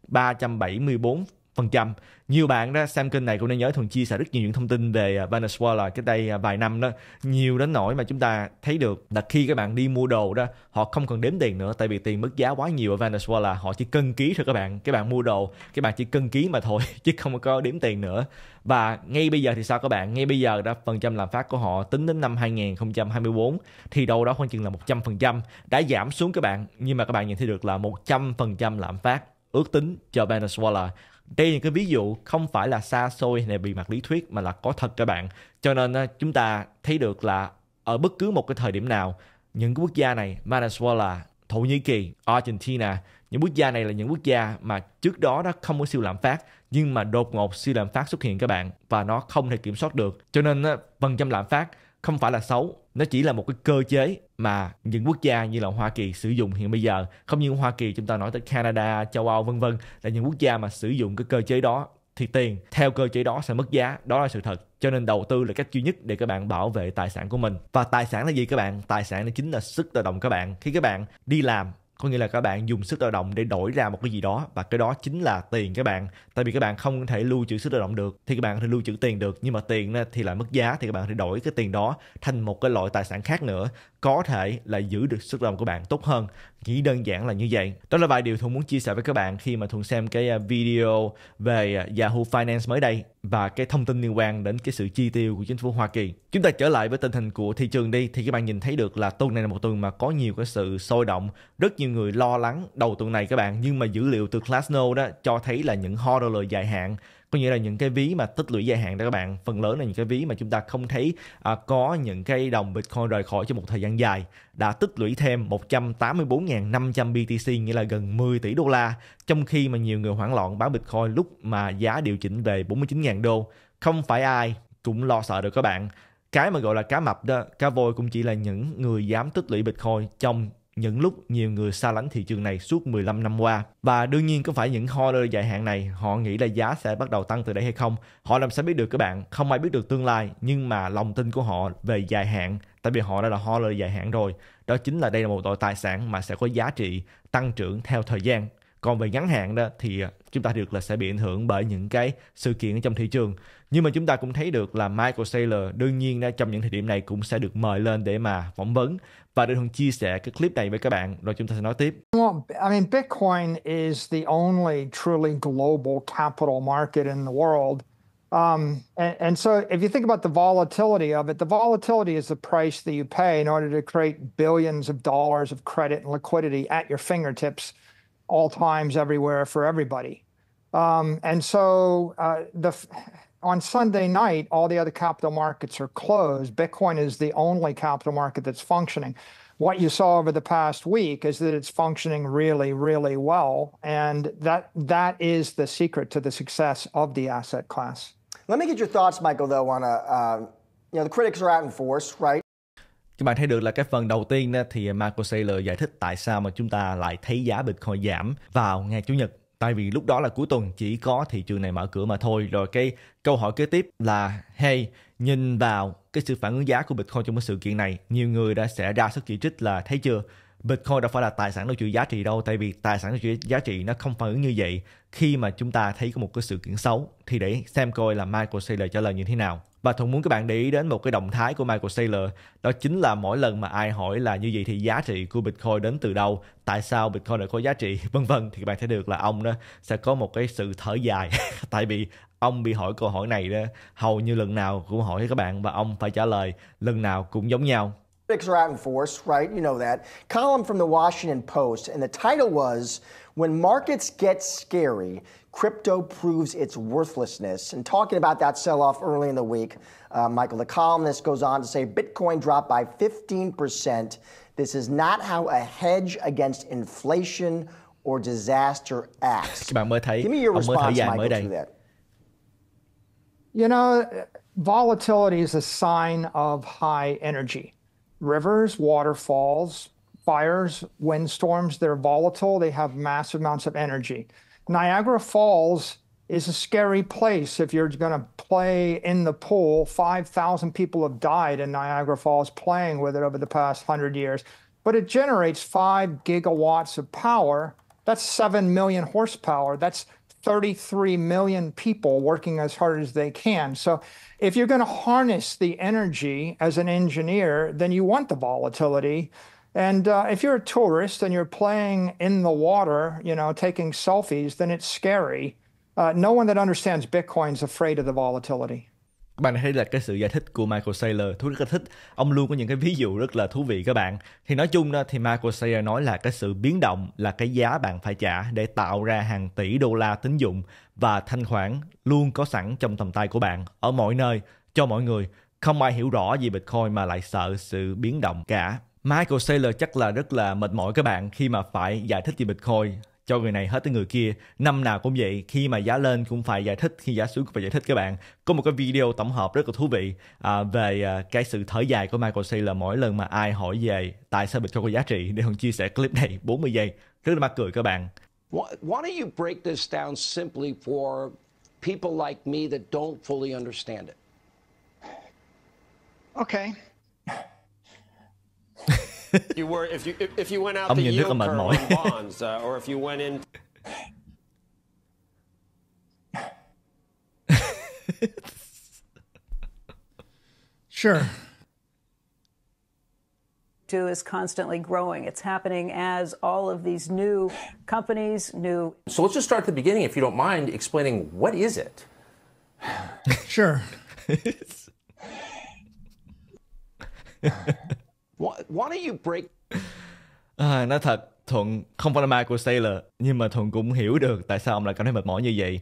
374 phần trăm nhiều bạn đó xem kênh này cũng nên nhớ thường chia sẻ rất nhiều những thông tin về à, Venezuela cái đây à, vài năm đó nhiều đến nỗi mà chúng ta thấy được là khi các bạn đi mua đồ đó họ không cần đếm tiền nữa tại vì tiền mất giá quá nhiều ở Venezuela họ chỉ cân ký thôi các bạn các bạn mua đồ các bạn chỉ cân ký mà thôi chứ không có đếm tiền nữa và ngay bây giờ thì sao các bạn ngay bây giờ đó phần trăm lạm phát của họ tính đến năm 2024 thì đâu đó khoảng chừng là 100% đã giảm xuống các bạn nhưng mà các bạn nhìn thấy được là 100% lạm phát ước tính cho Venezuela đây là những cái ví dụ không phải là xa xôi này bị mặt lý thuyết mà là có thật các bạn cho nên chúng ta thấy được là ở bất cứ một cái thời điểm nào những cái quốc gia này Venezuela Thổ Nhĩ Kỳ Argentina những quốc gia này là những quốc gia mà trước đó nó không có siêu lạm phát nhưng mà đột ngột siêu lạm phát xuất hiện các bạn và nó không thể kiểm soát được cho nên phần trăm lạm phát không phải là xấu nó chỉ là một cái cơ chế mà những quốc gia như là Hoa Kỳ sử dụng hiện bây giờ không như Hoa Kỳ chúng ta nói tới Canada, châu Âu vân vân là những quốc gia mà sử dụng cái cơ chế đó thì tiền theo cơ chế đó sẽ mất giá đó là sự thật cho nên đầu tư là cách duy nhất để các bạn bảo vệ tài sản của mình và tài sản là gì các bạn tài sản là chính là sức lao động các bạn khi các bạn đi làm có nghĩa là các bạn dùng sức lao động để đổi ra một cái gì đó và cái đó chính là tiền các bạn tại vì các bạn không thể lưu trữ sức lao động được thì các bạn có thể lưu trữ tiền được nhưng mà tiền thì lại mất giá thì các bạn có thể đổi cái tiền đó thành một cái loại tài sản khác nữa có thể là giữ được sức lao của bạn tốt hơn chỉ đơn giản là như vậy đó là vài điều thuận muốn chia sẻ với các bạn khi mà thuận xem cái à, video về à, yahoo finance mới đây và cái thông tin liên quan đến cái sự chi tiêu của chính phủ hoa kỳ chúng ta trở lại với tình hình của thị trường đi thì các bạn nhìn thấy được là tuần này là một tuần mà có nhiều cái sự sôi động rất nhiều người lo lắng đầu tuần này các bạn nhưng mà dữ liệu từ Glassnode đó cho thấy là những ho đô lời dài hạn có nghĩa là những cái ví mà tích lũy dài hạn đó các bạn phần lớn là những cái ví mà chúng ta không thấy à, có những cái đồng bitcoin rời khỏi trong một thời gian dài đã tích lũy thêm 184.500 BTC nghĩa là gần 10 tỷ đô la trong khi mà nhiều người hoảng loạn bán bitcoin lúc mà giá điều chỉnh về 49.000 đô không phải ai cũng lo sợ được các bạn cái mà gọi là cá mập đó cá voi cũng chỉ là những người dám tích lũy bitcoin trong những lúc nhiều người xa lánh thị trường này suốt 15 năm qua. Và đương nhiên có phải những holder dài hạn này họ nghĩ là giá sẽ bắt đầu tăng từ đây hay không? Họ làm sao biết được các bạn? Không ai biết được tương lai nhưng mà lòng tin của họ về dài hạn tại vì họ đã là holder dài hạn rồi đó chính là đây là một loại tài sản mà sẽ có giá trị tăng trưởng theo thời gian còn về ngắn hạn đó thì à, chúng ta được là sẽ bị ảnh hưởng bởi những cái sự kiện trong thị trường nhưng mà chúng ta cũng thấy được là Michael Saylor đương nhiên đã trong những thời điểm này cũng sẽ được mời lên để mà phỏng vấn và để Hùng chia sẻ cái clip này với các bạn rồi chúng ta sẽ nói tiếp. Well, I mean Bitcoin is the only truly global capital market in the world. Um, and, and so if you think about the volatility of it, the volatility is the price that you pay in order to create billions of dollars of credit and liquidity at your fingertips. all times, everywhere for everybody. Um, and so uh, the on Sunday night, all the other capital markets are closed. Bitcoin is the only capital market that's functioning. What you saw over the past week is that it's functioning really, really well, and that that is the secret to the success of the asset class. Let me get your thoughts, Michael, though, on a uh, um, you know the critics are out in force, right? các bạn thấy được là cái phần đầu tiên thì Marco Saylor giải thích tại sao mà chúng ta lại thấy giá Bitcoin giảm vào ngày Chủ nhật tại vì lúc đó là cuối tuần chỉ có thị trường này mở cửa mà thôi rồi cái câu hỏi kế tiếp là hey nhìn vào cái sự phản ứng giá của Bitcoin trong cái sự kiện này nhiều người đã sẽ ra sức chỉ trích là thấy chưa Bitcoin đâu phải là tài sản lưu trữ giá trị đâu tại vì tài sản lưu trữ giá trị nó không phản ứng như vậy khi mà chúng ta thấy có một cái sự kiện xấu thì để xem coi là Michael Saylor trả lời như thế nào và thuận muốn các bạn để ý đến một cái động thái của Michael Saylor đó chính là mỗi lần mà ai hỏi là như vậy thì giá trị của Bitcoin đến từ đâu tại sao Bitcoin lại có giá trị vân vân thì các bạn thấy được là ông đó sẽ có một cái sự thở dài tại vì ông bị hỏi câu hỏi này đó hầu như lần nào cũng hỏi các bạn và ông phải trả lời lần nào cũng giống nhau Critics are out in Force, right? You know that. Column from the Washington Post, and the title was When Markets Get Scary, Crypto Proves Its Worthlessness. And talking about that sell off early in the week, uh, Michael, the columnist, goes on to say Bitcoin dropped by 15%. This is not how a hedge against inflation or disaster acts. Give me your response, Michael, to that. You know, volatility is a sign of high energy rivers, waterfalls, fires, windstorms. They're volatile, they have massive amounts of energy. Niagara Falls is a scary place if you're going to play in the pool. 5,000 people have died in Niagara Falls playing with it over the past 100 years, but it generates 5 gigawatts of power. That's 7 million horsepower. That's 33 million people working as hard as they can. So, if you're going to harness the energy as an engineer, then you want the volatility. And uh, if you're a tourist and you're playing in the water, you know, taking selfies, then it's scary. Uh, no one that understands Bitcoin is afraid of the volatility. các bạn thấy là cái sự giải thích của Michael Saylor thú rất là thích ông luôn có những cái ví dụ rất là thú vị các bạn thì nói chung đó thì Michael Saylor nói là cái sự biến động là cái giá bạn phải trả để tạo ra hàng tỷ đô la tín dụng và thanh khoản luôn có sẵn trong tầm tay của bạn ở mọi nơi cho mọi người không ai hiểu rõ gì Bitcoin mà lại sợ sự biến động cả Michael Saylor chắc là rất là mệt mỏi các bạn khi mà phải giải thích gì Bitcoin cho người này hết tới người kia năm nào cũng vậy khi mà giá lên cũng phải giải thích khi giá xuống cũng phải giải thích các bạn có một cái video tổng hợp rất là thú vị à, về à, cái sự thở dài của Michael Saylor mỗi lần mà ai hỏi về tại sao Bitcoin có giá trị để hồng chia sẻ clip này 40 giây rất là mắc cười các bạn why don't you break this down simply for people like me that don't fully understand it? Okay. you were if you if you went out the yield curve on bonds, uh, or if you went in. sure. Too is constantly growing. It's happening as all of these new companies, new. So let's just start at the beginning, if you don't mind, explaining what is it. sure. À, nói thật, Thuận không phải là ma của Sailor, nhưng mà Thuận cũng hiểu được tại sao ông lại cảm thấy mệt mỏi như vậy.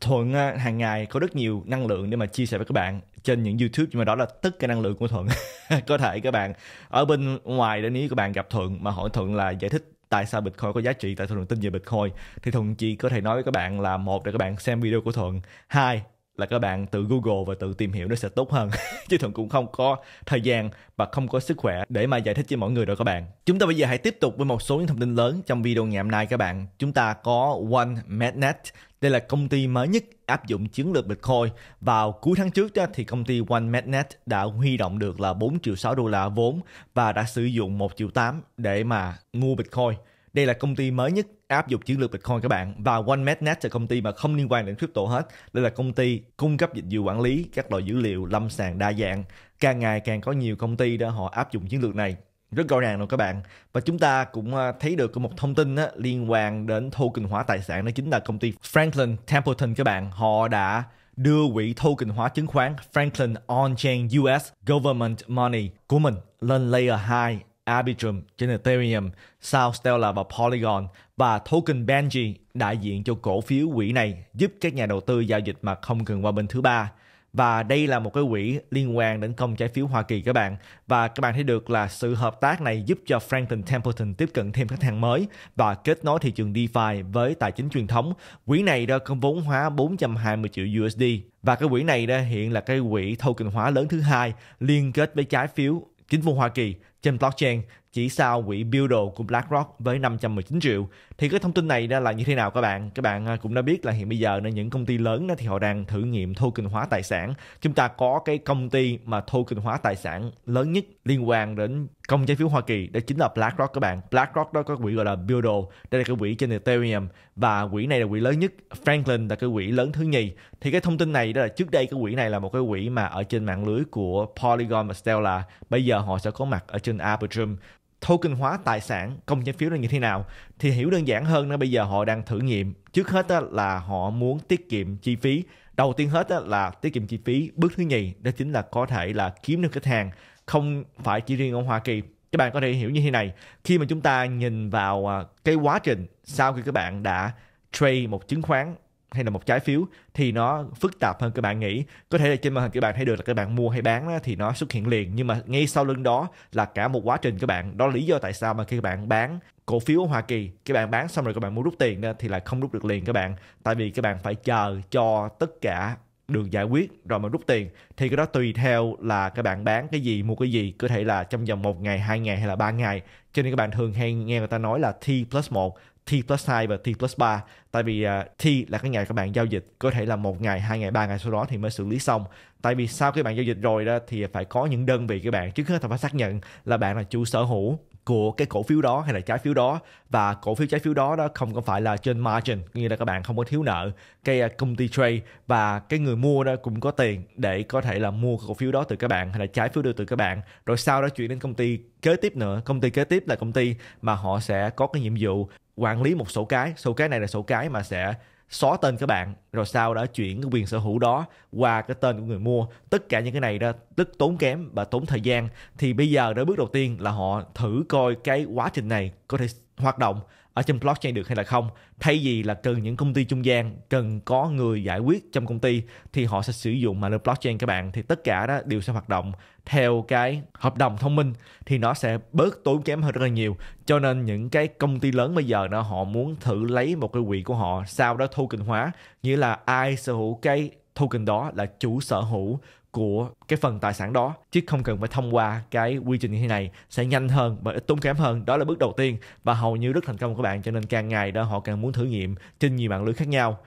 Thuận à, hàng ngày có rất nhiều năng lượng để mà chia sẻ với các bạn trên những YouTube nhưng mà đó là tất cả năng lượng của Thuận. có thể các bạn ở bên ngoài để nếu các bạn gặp Thuận mà hỏi Thuận là giải thích tại sao Bitcoin có giá trị tại Thuận tin về Bitcoin thì Thuận chỉ có thể nói với các bạn là một để các bạn xem video của Thuận, hai là các bạn tự Google và tự tìm hiểu nó sẽ tốt hơn chứ thường cũng không có thời gian và không có sức khỏe để mà giải thích cho mọi người rồi các bạn chúng ta bây giờ hãy tiếp tục với một số những thông tin lớn trong video ngày hôm nay các bạn chúng ta có One Madnet đây là công ty mới nhất áp dụng chiến lược Bitcoin. Vào cuối tháng trước đó, thì công ty One Magnet đã huy động được là 4 triệu 6 đô la vốn và đã sử dụng 1 triệu 8 để mà mua Bitcoin. Đây là công ty mới nhất áp dụng chiến lược Bitcoin các bạn và one OneMatNet là công ty mà không liên quan đến crypto hết đây là công ty cung cấp dịch vụ quản lý các loại dữ liệu lâm sàng đa dạng càng ngày càng có nhiều công ty đã họ áp dụng chiến lược này rất rõ ràng rồi các bạn và chúng ta cũng à, thấy được một thông tin á, liên quan đến token hóa tài sản đó chính là công ty Franklin Templeton các bạn họ đã đưa quỹ token hóa chứng khoán Franklin On-Chain US Government Money của mình lên Layer 2 Arbitrum trên Ethereum, South Stellar và Polygon và token Benji đại diện cho cổ phiếu quỹ này giúp các nhà đầu tư giao dịch mà không cần qua bên thứ ba. Và đây là một cái quỹ liên quan đến công trái phiếu Hoa Kỳ các bạn. Và các bạn thấy được là sự hợp tác này giúp cho Franklin Templeton tiếp cận thêm khách hàng mới và kết nối thị trường DeFi với tài chính truyền thống. Quỹ này đã công vốn hóa 420 triệu USD. Và cái quỹ này đã hiện là cái quỹ token hóa lớn thứ hai liên kết với trái phiếu chính phủ Hoa Kỳ trên blockchain, chỉ sau quỹ buildo của BlackRock với 519 triệu. Thì cái thông tin này là như thế nào các bạn? Các bạn à, cũng đã biết là hiện bây giờ những công ty lớn thì họ đang thử nghiệm token hóa tài sản. Chúng ta có cái công ty mà token hóa tài sản lớn nhất liên quan đến công trái phiếu Hoa Kỳ đó chính là BlackRock các bạn. BlackRock đó có quỹ gọi là buildo đây là cái quỹ trên Ethereum và quỹ này là quỹ lớn nhất, Franklin là cái quỹ lớn thứ nhì. Thì cái thông tin này đó là trước đây cái quỹ này là một cái quỹ mà ở trên mạng lưới của Polygon và Stellar, bây giờ họ sẽ có mặt ở trên trên Arbitrum, token hóa tài sản công trái phiếu là như thế nào thì hiểu đơn giản hơn nó bây giờ họ đang thử nghiệm trước hết là họ muốn tiết kiệm chi phí đầu tiên hết là tiết kiệm chi phí bước thứ nhì đó chính là có thể là kiếm được khách hàng không phải chỉ riêng ở Hoa Kỳ các bạn có thể hiểu như thế này khi mà chúng ta nhìn vào à, cái quá trình sau khi các bạn đã trade một chứng khoán hay là một trái phiếu thì nó phức tạp hơn các bạn nghĩ có thể là trên màn hình các bạn thấy được là các bạn mua hay bán thì nó xuất hiện liền nhưng mà ngay sau lưng đó là cả một quá trình các bạn đó là lý do tại sao mà khi các bạn bán cổ phiếu ở Hoa Kỳ các bạn bán xong rồi các bạn muốn rút tiền thì lại không rút được liền các bạn tại vì các bạn phải chờ cho tất cả được giải quyết rồi mà rút tiền thì cái đó tùy theo là các bạn bán cái gì mua cái gì có thể là trong vòng một ngày hai ngày hay là ba ngày cho nên các bạn thường hay nghe người ta nói là T plus một T plus 2 và T plus 3 tại vì uh, T là cái ngày các bạn giao dịch có thể là một ngày hai ngày ba ngày sau đó thì mới xử lý xong tại vì sau khi bạn giao dịch rồi đó thì phải có những đơn vị các bạn trước hết phải xác nhận là bạn là chủ sở hữu của cái cổ phiếu đó hay là trái phiếu đó và cổ phiếu trái phiếu đó đó không có phải là trên margin nghĩa là các bạn không có thiếu nợ cái à, công ty trade và cái người mua đó cũng có tiền để có thể là mua cổ phiếu đó từ các bạn hay là trái phiếu đó từ các bạn rồi sau đó chuyển đến công ty kế tiếp nữa công ty kế tiếp là công ty mà họ sẽ có cái nhiệm vụ quản lý một sổ cái sổ cái này là sổ cái mà sẽ xóa tên các bạn rồi sau đó chuyển cái quyền sở hữu đó qua cái tên của người mua tất cả những cái này đó tức tốn kém và tốn thời gian thì bây giờ đó bước đầu tiên là họ thử coi cái quá trình này có thể hoạt động ở trên blockchain được hay là không thay vì là cần những công ty trung gian cần có người giải quyết trong công ty thì họ sẽ sử dụng mà lên blockchain các bạn thì tất cả đó đều sẽ hoạt động theo cái hợp đồng thông minh thì nó sẽ bớt tốn kém hơn rất là nhiều cho nên những cái công ty lớn bây giờ nó họ muốn thử lấy một cái quyền của họ sau đó token hóa nghĩa là ai sở hữu cái token đó là chủ sở hữu của cái phần tài sản đó chứ không cần phải thông qua cái quy trình như thế này sẽ nhanh hơn và ít tốn kém hơn đó là bước đầu tiên và hầu như rất thành công của bạn cho nên càng ngày đó họ càng muốn thử nghiệm trên nhiều mạng lưới khác nhau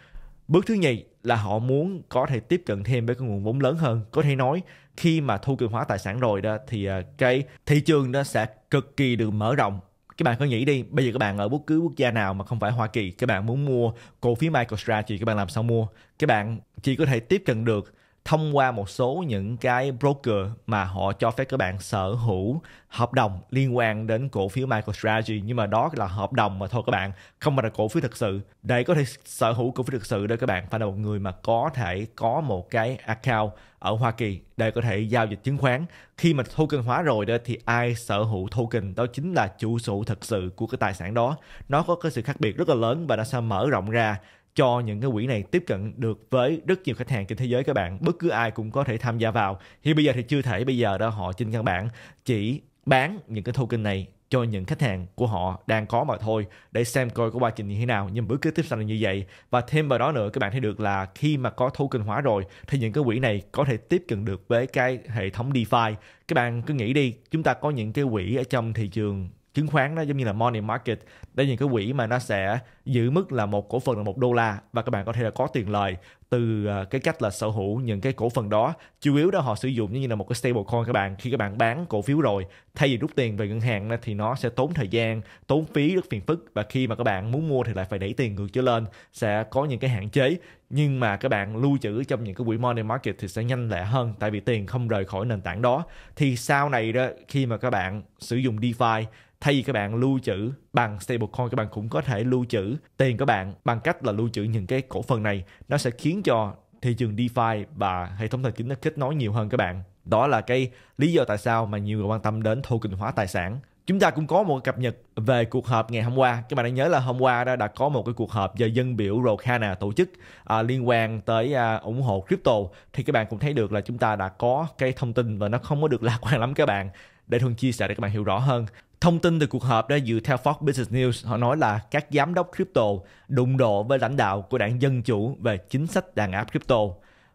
bước thứ nhì là họ muốn có thể tiếp cận thêm với cái nguồn vốn lớn hơn có thể nói khi mà thu cường hóa tài sản rồi đó thì ờ, cái thị trường nó sẽ cực kỳ được mở rộng các bạn cứ nghĩ đi bây giờ các bạn ở bất cứ quốc gia nào mà không phải hoa kỳ các bạn muốn mua cổ phiếu microstrategy các bạn làm sao mua các bạn chỉ có thể tiếp cận được thông qua một số những cái broker mà họ cho phép các bạn sở hữu hợp đồng liên quan đến cổ phiếu MicroStrategy nhưng mà đó là hợp đồng mà thôi các bạn không phải là cổ phiếu thực sự để có thể sở hữu cổ phiếu thực sự đó các bạn phải là một người mà có thể có một cái account ở Hoa Kỳ để có thể giao dịch chứng khoán khi mà token hóa rồi đó thì ai sở hữu token đó chính là chủ sở hữu thực sự của cái tài sản đó nó có cái sự khác biệt rất là lớn và nó sẽ mở rộng ra cho những cái quỹ này tiếp cận được với rất nhiều khách hàng trên thế giới các bạn bất cứ ai cũng có thể tham gia vào thì bây giờ thì chưa thể bây giờ đó họ trên căn bản chỉ bán những cái token này cho những khách hàng của họ đang có mà thôi để xem coi có quá trình như thế nào nhưng bước kế tiếp sau là như vậy và thêm vào đó nữa các bạn thấy được là khi mà có token hóa rồi thì những cái quỹ này có thể tiếp cận được với cái hệ thống DeFi các bạn cứ nghĩ đi chúng ta có những cái quỹ ở trong thị trường chứng khoán đó giống như là money market đây những cái quỹ mà nó sẽ giữ mức là một cổ phần là một đô la và các bạn có thể là có tiền lời từ ờ, cái cách là sở hữu những cái cổ phần đó chủ yếu đó họ sử dụng như là một cái stable coin các bạn khi các bạn bán cổ phiếu rồi thay vì rút tiền về ngân hàng thì nó sẽ tốn thời gian tốn phí rất phiền phức và khi mà các bạn muốn mua thì lại phải đẩy tiền ngược trở lên sẽ có những cái hạn chế nhưng mà các bạn lưu trữ trong những cái quỹ money market thì sẽ nhanh lẹ hơn tại vì tiền không rời khỏi nền tảng đó thì sau này đó khi mà các bạn sử dụng DeFi thay vì các bạn lưu trữ bằng stablecoin các bạn cũng có thể lưu trữ tiền các bạn bằng cách là lưu trữ những cái cổ phần này nó sẽ khiến cho thị trường DeFi và hệ thống tài chính nó kết nối nhiều hơn các bạn đó là cái lý do tại sao mà nhiều người quan tâm đến token hóa tài sản chúng ta cũng có một cập nhật về cuộc họp ngày hôm qua các bạn đã nhớ là hôm qua đã, đã có một cái cuộc họp do dân biểu Rokana tổ chức à, liên quan tới à, ủng hộ crypto thì các bạn cũng thấy được là chúng ta đã có cái thông tin và nó không có được lạc quan lắm các bạn để thường chia sẻ để các bạn hiểu rõ hơn Thông tin từ cuộc họp đã dựa theo Fox Business News, họ nói là các giám đốc crypto đụng độ với lãnh đạo của đảng Dân Chủ về chính sách đàn áp crypto.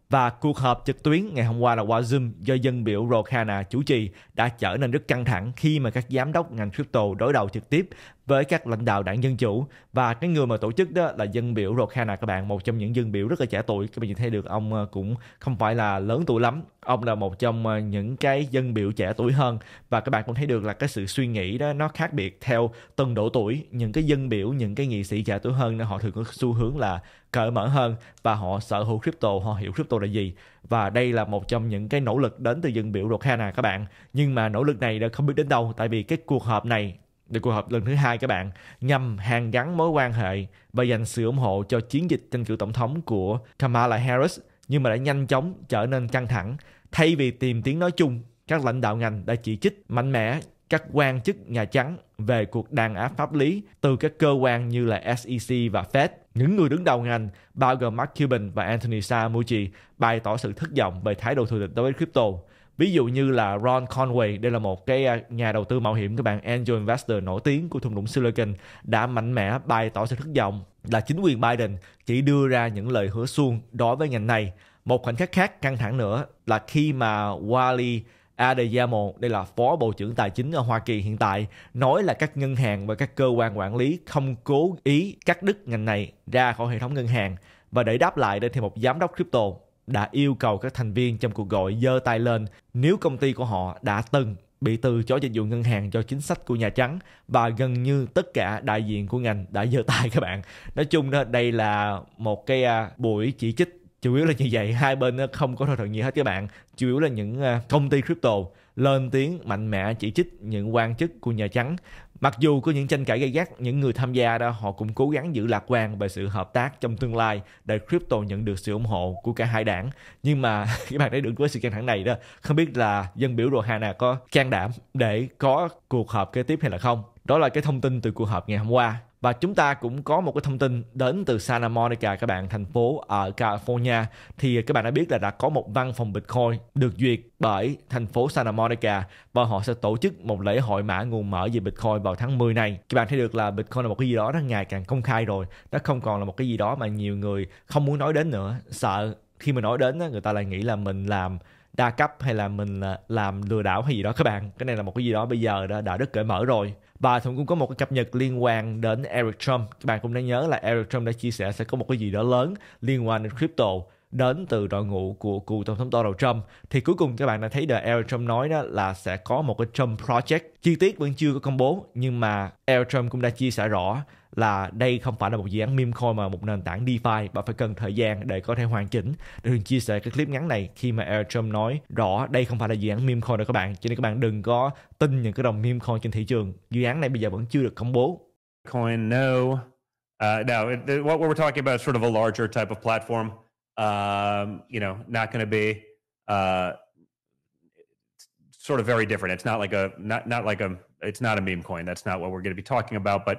Và cuộc họp trực tuyến ngày hôm qua là qua Zoom do dân biểu Rokhana chủ trì đã trở nên rất căng thẳng khi mà các giám đốc ngành crypto đối đầu trực tiếp với các lãnh đạo đảng Dân Chủ và cái người mà tổ chức đó là dân biểu Rokhana các bạn một trong những dân biểu rất là trẻ tuổi các bạn nhìn thấy được ông ờ, cũng không phải là lớn tuổi lắm ông là một trong ờ, những cái dân biểu trẻ tuổi hơn và các bạn cũng thấy được là cái sự suy nghĩ đó nó khác biệt theo từng độ tuổi những cái dân biểu những cái nghị sĩ trẻ tuổi hơn họ thường có xu hướng là cởi mở hơn và họ sở hữu crypto họ hiểu crypto là gì và đây là một trong những cái nỗ lực đến từ dân biểu Rokhana các bạn nhưng mà nỗ lực này đã không biết đến đâu tại vì cái cuộc họp này để cuộc họp lần thứ hai các bạn nhằm hàn gắn mối quan hệ và dành sự ủng hộ cho chiến dịch tranh cử tổng thống của Kamala Harris nhưng mà đã nhanh chóng trở nên căng thẳng. Thay vì tìm tiếng nói chung, các lãnh đạo ngành đã chỉ trích mạnh mẽ các quan chức Nhà Trắng về cuộc đàn áp pháp lý từ các cơ quan như là SEC và Fed. Những người đứng đầu ngành, bao gồm Mark Cuban và Anthony Scaramucci, bày tỏ sự thất vọng về thái độ thù địch đối với crypto ví dụ như là Ron Conway đây là một cái à, nhà đầu tư mạo hiểm các bạn angel investor nổi tiếng của thung lũng Silicon đã mạnh mẽ bày tỏ sự thất vọng là chính quyền Biden chỉ đưa ra những lời hứa suông đối với ngành này một khoảnh khắc khác căng thẳng nữa là khi mà Wally Adeyemo, đây là phó bộ trưởng tài chính ở Hoa Kỳ hiện tại, nói là các ngân hàng và các cơ quan quản lý không cố ý cắt đứt ngành này ra khỏi hệ thống ngân hàng. Và để đáp lại đây thì một giám đốc crypto đã yêu cầu các thành viên trong cuộc gọi giơ tay lên nếu công ty của họ đã từng bị từ chối dịch vụ ngân hàng cho chính sách của Nhà Trắng và gần như tất cả đại diện của ngành đã giơ tay các bạn. Nói chung đó đây là một cái à, buổi chỉ trích chủ yếu là như vậy hai bên không có thỏa thuận gì hết các bạn chủ yếu là những à, công ty crypto lên tiếng mạnh mẽ chỉ trích những quan chức của Nhà Trắng Mặc dù có những tranh cãi gay gắt, những người tham gia đó họ cũng cố gắng giữ lạc quan về sự hợp tác trong tương lai để crypto nhận được sự ủng hộ của cả hai đảng. Nhưng mà các bạn thấy được với sự căng thẳng này đó, không biết là dân biểu Rohana có can đảm để có cuộc họp kế tiếp hay là không. Đó là cái thông tin từ cuộc họp ngày hôm qua và chúng ta cũng có một cái thông tin đến từ Santa Monica các bạn, thành phố ở California. Thì các bạn đã biết là đã có một văn phòng Bitcoin được duyệt bởi thành phố Santa Monica và họ sẽ tổ chức một lễ hội mã nguồn mở về Bitcoin vào tháng 10 này. Các bạn thấy được là Bitcoin là một cái gì đó nó ngày càng công khai rồi. Nó không còn là một cái gì đó mà nhiều người không muốn nói đến nữa. Sợ khi mà nói đến người ta lại nghĩ là mình làm đa cấp hay là mình là làm lừa đảo hay gì đó các bạn cái này là một cái gì đó bây giờ đã, đã rất cởi mở rồi Bà cũng có một cái cập nhật liên quan đến Eric Trump. Các bạn cũng đã nhớ là Eric Trump đã chia sẻ sẽ có một cái gì đó lớn liên quan đến crypto đến từ đội ngũ của cựu tổng thống Donald Trump thì cuối cùng các bạn đã thấy được Eric Trump nói đó là sẽ có một cái Trump Project chi tiết vẫn chưa có công bố nhưng mà Eric Trump cũng đã chia sẻ rõ là đây không phải là một dự án meme coin mà một nền tảng DeFi và phải cần thời gian để có thể hoàn chỉnh để Huyền chia sẻ cái clip ngắn này khi mà Eric Trump nói rõ đây không phải là dự án meme coin đâu các bạn cho nên các bạn đừng có tin những cái đồng meme coin trên thị trường dự án này bây giờ vẫn chưa được công bố coin no uh, no it, what we're talking about is sort of a larger type of platform um, you know not going to be uh, sort of very different it's not like a not not like a it's not a meme coin that's not what we're going to be talking about but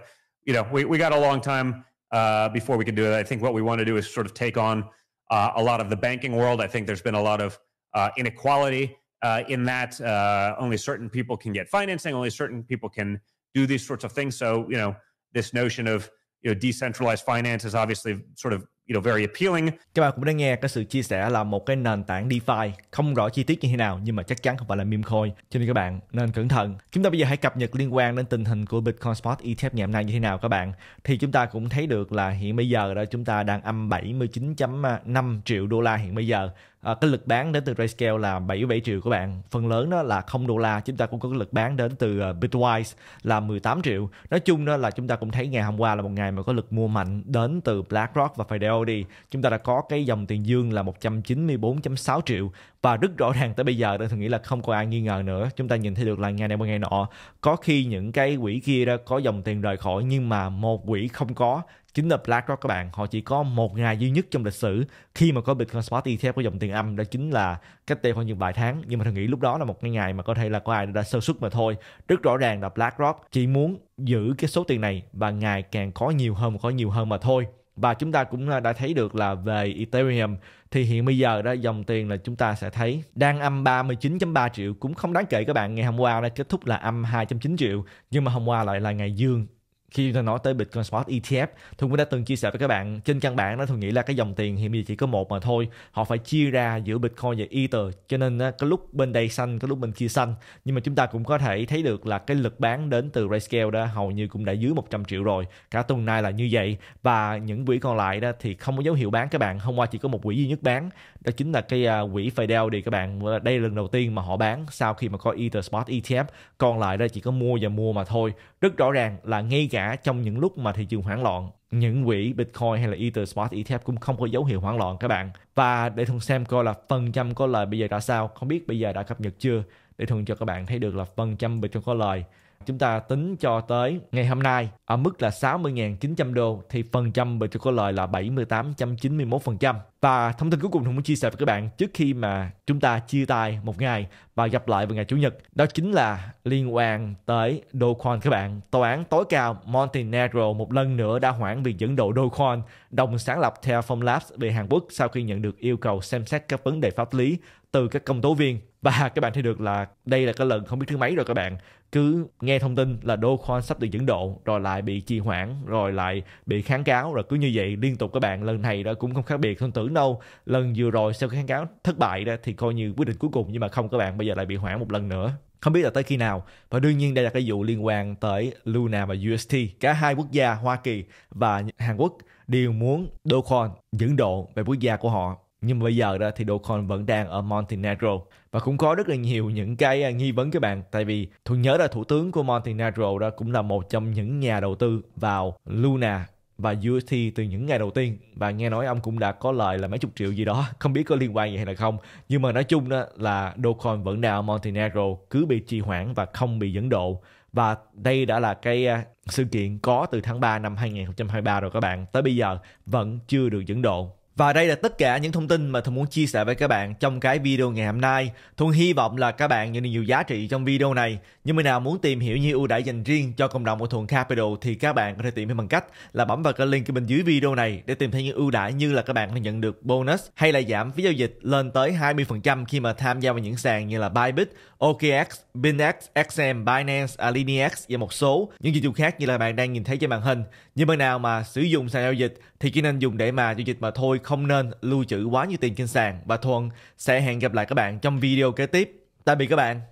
you know, we, we got a long time uh, before we can do it. I think what we want to do is sort of take on uh, a lot of the banking world. I think there's been a lot of uh, inequality uh, in that uh, only certain people can get financing, only certain people can do these sorts of things. So, you know, this notion of you know, decentralized finance is obviously sort of you know, very appealing. Các bạn cũng đã nghe cái sự chia sẻ là một cái nền tảng DeFi không rõ chi tiết như thế nào nhưng mà chắc chắn không phải là meme coin cho nên các bạn nên cẩn thận. Chúng ta bây giờ hãy cập nhật liên quan đến tình hình của Bitcoin Spot ETF ngày hôm nay như thế nào các bạn. Thì chúng ta cũng thấy được là hiện bây giờ đó chúng ta đang âm 79.5 triệu đô la hiện bây giờ à, cái lực bán đến từ RayScale là 77 triệu của bạn phần lớn đó là không đô la chúng ta cũng có cái lực bán đến từ ờ, Bitwise là 18 triệu nói chung đó là chúng ta cũng thấy ngày hôm qua là một ngày mà có lực mua mạnh đến từ BlackRock và Fidelity chúng ta đã có cái dòng tiền dương là 194.6 triệu và rất rõ ràng tới bây giờ tôi nghĩ là không có ai nghi ngờ nữa chúng ta nhìn thấy được là ngày này qua ngày nọ có khi những cái quỹ kia đó có dòng tiền rời khỏi nhưng mà một quỹ không có chính là BlackRock các bạn họ chỉ có một ngày duy nhất trong lịch sử khi mà có Bitcoin Spot ETF có dòng tiền âm đó chính là cách đây khoảng những vài tháng nhưng mà tôi nghĩ lúc đó là một cái ngày mà có thể là có ai đã sơ suất mà thôi rất rõ ràng là BlackRock chỉ muốn giữ cái số tiền này và ngày càng có nhiều hơn và có nhiều hơn mà thôi và chúng ta cũng đã thấy được là về Ethereum thì hiện bây giờ đó dòng tiền là chúng ta sẽ thấy đang âm 39.3 triệu cũng không đáng kể các bạn ngày hôm qua đã kết thúc là âm 2.9 triệu nhưng mà hôm qua lại là ngày dương khi chúng ta nói tới Bitcoin Spot ETF thì cũng đã từng chia sẻ với các bạn trên căn bản đó tôi nghĩ là cái dòng tiền hiện bây giờ chỉ có một mà thôi họ phải chia ra giữa Bitcoin và Ether cho nên có lúc bên đây xanh có lúc bên kia xanh nhưng mà chúng ta cũng có thể thấy được là cái lực bán đến từ Rayscale đó hầu như cũng đã dưới 100 triệu rồi cả tuần nay là như vậy và những quỹ còn lại đó thì không có dấu hiệu bán các bạn hôm qua chỉ có một quỹ duy nhất bán đó chính là cái à, quỹ Fidel thì các bạn đây là lần đầu tiên mà họ bán sau khi mà có Ether Spot ETF còn lại đó chỉ có mua và mua mà thôi rất rõ ràng là ngay cả trong những lúc mà thị trường hoảng loạn những quỹ Bitcoin hay là Ether, Spot, ETF cũng không có dấu hiệu hoảng loạn các bạn. Và để Thuần xem coi là phần trăm có lời bây giờ đã sao, không biết bây giờ đã cập nhật chưa để Thuần cho các bạn thấy được là phần trăm Bitcoin có lời chúng ta tính cho tới ngày hôm nay ở mức là 60.900 đô thì phần trăm bởi có lời là 78.91%. Và thông tin cuối cùng tôi muốn chia sẻ với các bạn trước khi mà chúng ta chia tay một ngày và gặp lại vào ngày Chủ nhật đó chính là liên quan tới Dogecoin các bạn. Tòa án tối cao Montenegro một lần nữa đã hoãn việc dẫn độ Dogecoin đồng sáng lập Terraform Labs về Hàn Quốc sau khi nhận được yêu cầu xem xét các vấn đề pháp lý từ các công tố viên và các bạn thấy được là đây là cái lần không biết thứ mấy rồi các bạn cứ nghe thông tin là đô Kwon sắp được dẫn độ rồi lại bị trì hoãn rồi lại bị kháng cáo rồi cứ như vậy liên tục các bạn lần này đó cũng không khác biệt không tưởng đâu lần vừa rồi sau kháng cáo thất bại đó thì coi như quyết định cuối cùng nhưng mà không các bạn bây giờ lại bị hoãn một lần nữa không biết là tới khi nào và đương nhiên đây là cái vụ liên quan tới Luna và UST cả hai quốc gia Hoa Kỳ và Hàn Quốc đều muốn Do Kwon dẫn độ về quốc gia của họ nhưng bây giờ đó thì Dogecoin vẫn đang ở Montenegro và cũng có rất là nhiều những cái à, nghi vấn các bạn tại vì tôi nhớ là thủ tướng của Montenegro đó cũng là một trong những nhà đầu tư vào Luna và UST từ những ngày đầu tiên và nghe nói ông cũng đã có lời là mấy chục triệu gì đó không biết có liên quan gì hay là không nhưng mà nói chung đó là Dogecoin vẫn đang ở Montenegro cứ bị trì hoãn và không bị dẫn độ và đây đã là cái à, sự kiện có từ tháng 3 năm 2023 rồi các bạn tới bây giờ vẫn chưa được dẫn độ và đây là tất cả những thông tin mà Thuận muốn chia sẻ với các bạn trong cái video ngày hôm nay. Thuận hy vọng là các bạn nhận được nhiều giá trị trong video này. nhưng người nào muốn tìm hiểu những ưu đãi dành riêng cho cộng đồng của Thuận Capital thì các bạn có thể tìm hiểu bằng cách là bấm vào cái link bên dưới video này để tìm thấy những ưu đãi như là các bạn có nhận được bonus hay là giảm phí giao dịch lên tới 20% khi mà tham gia vào những sàn như là Bybit, OKX, binance, XM, Binance, AlineX và một số những dịch vụ khác như là bạn đang nhìn thấy trên màn hình. nhưng bạn nào mà sử dụng sàn giao dịch thì chỉ nên dùng để mà giao dịch mà thôi không nên lưu trữ quá nhiều tiền trên sàn và Thuận sẽ hẹn gặp lại các bạn trong video kế tiếp. Tạm biệt các bạn.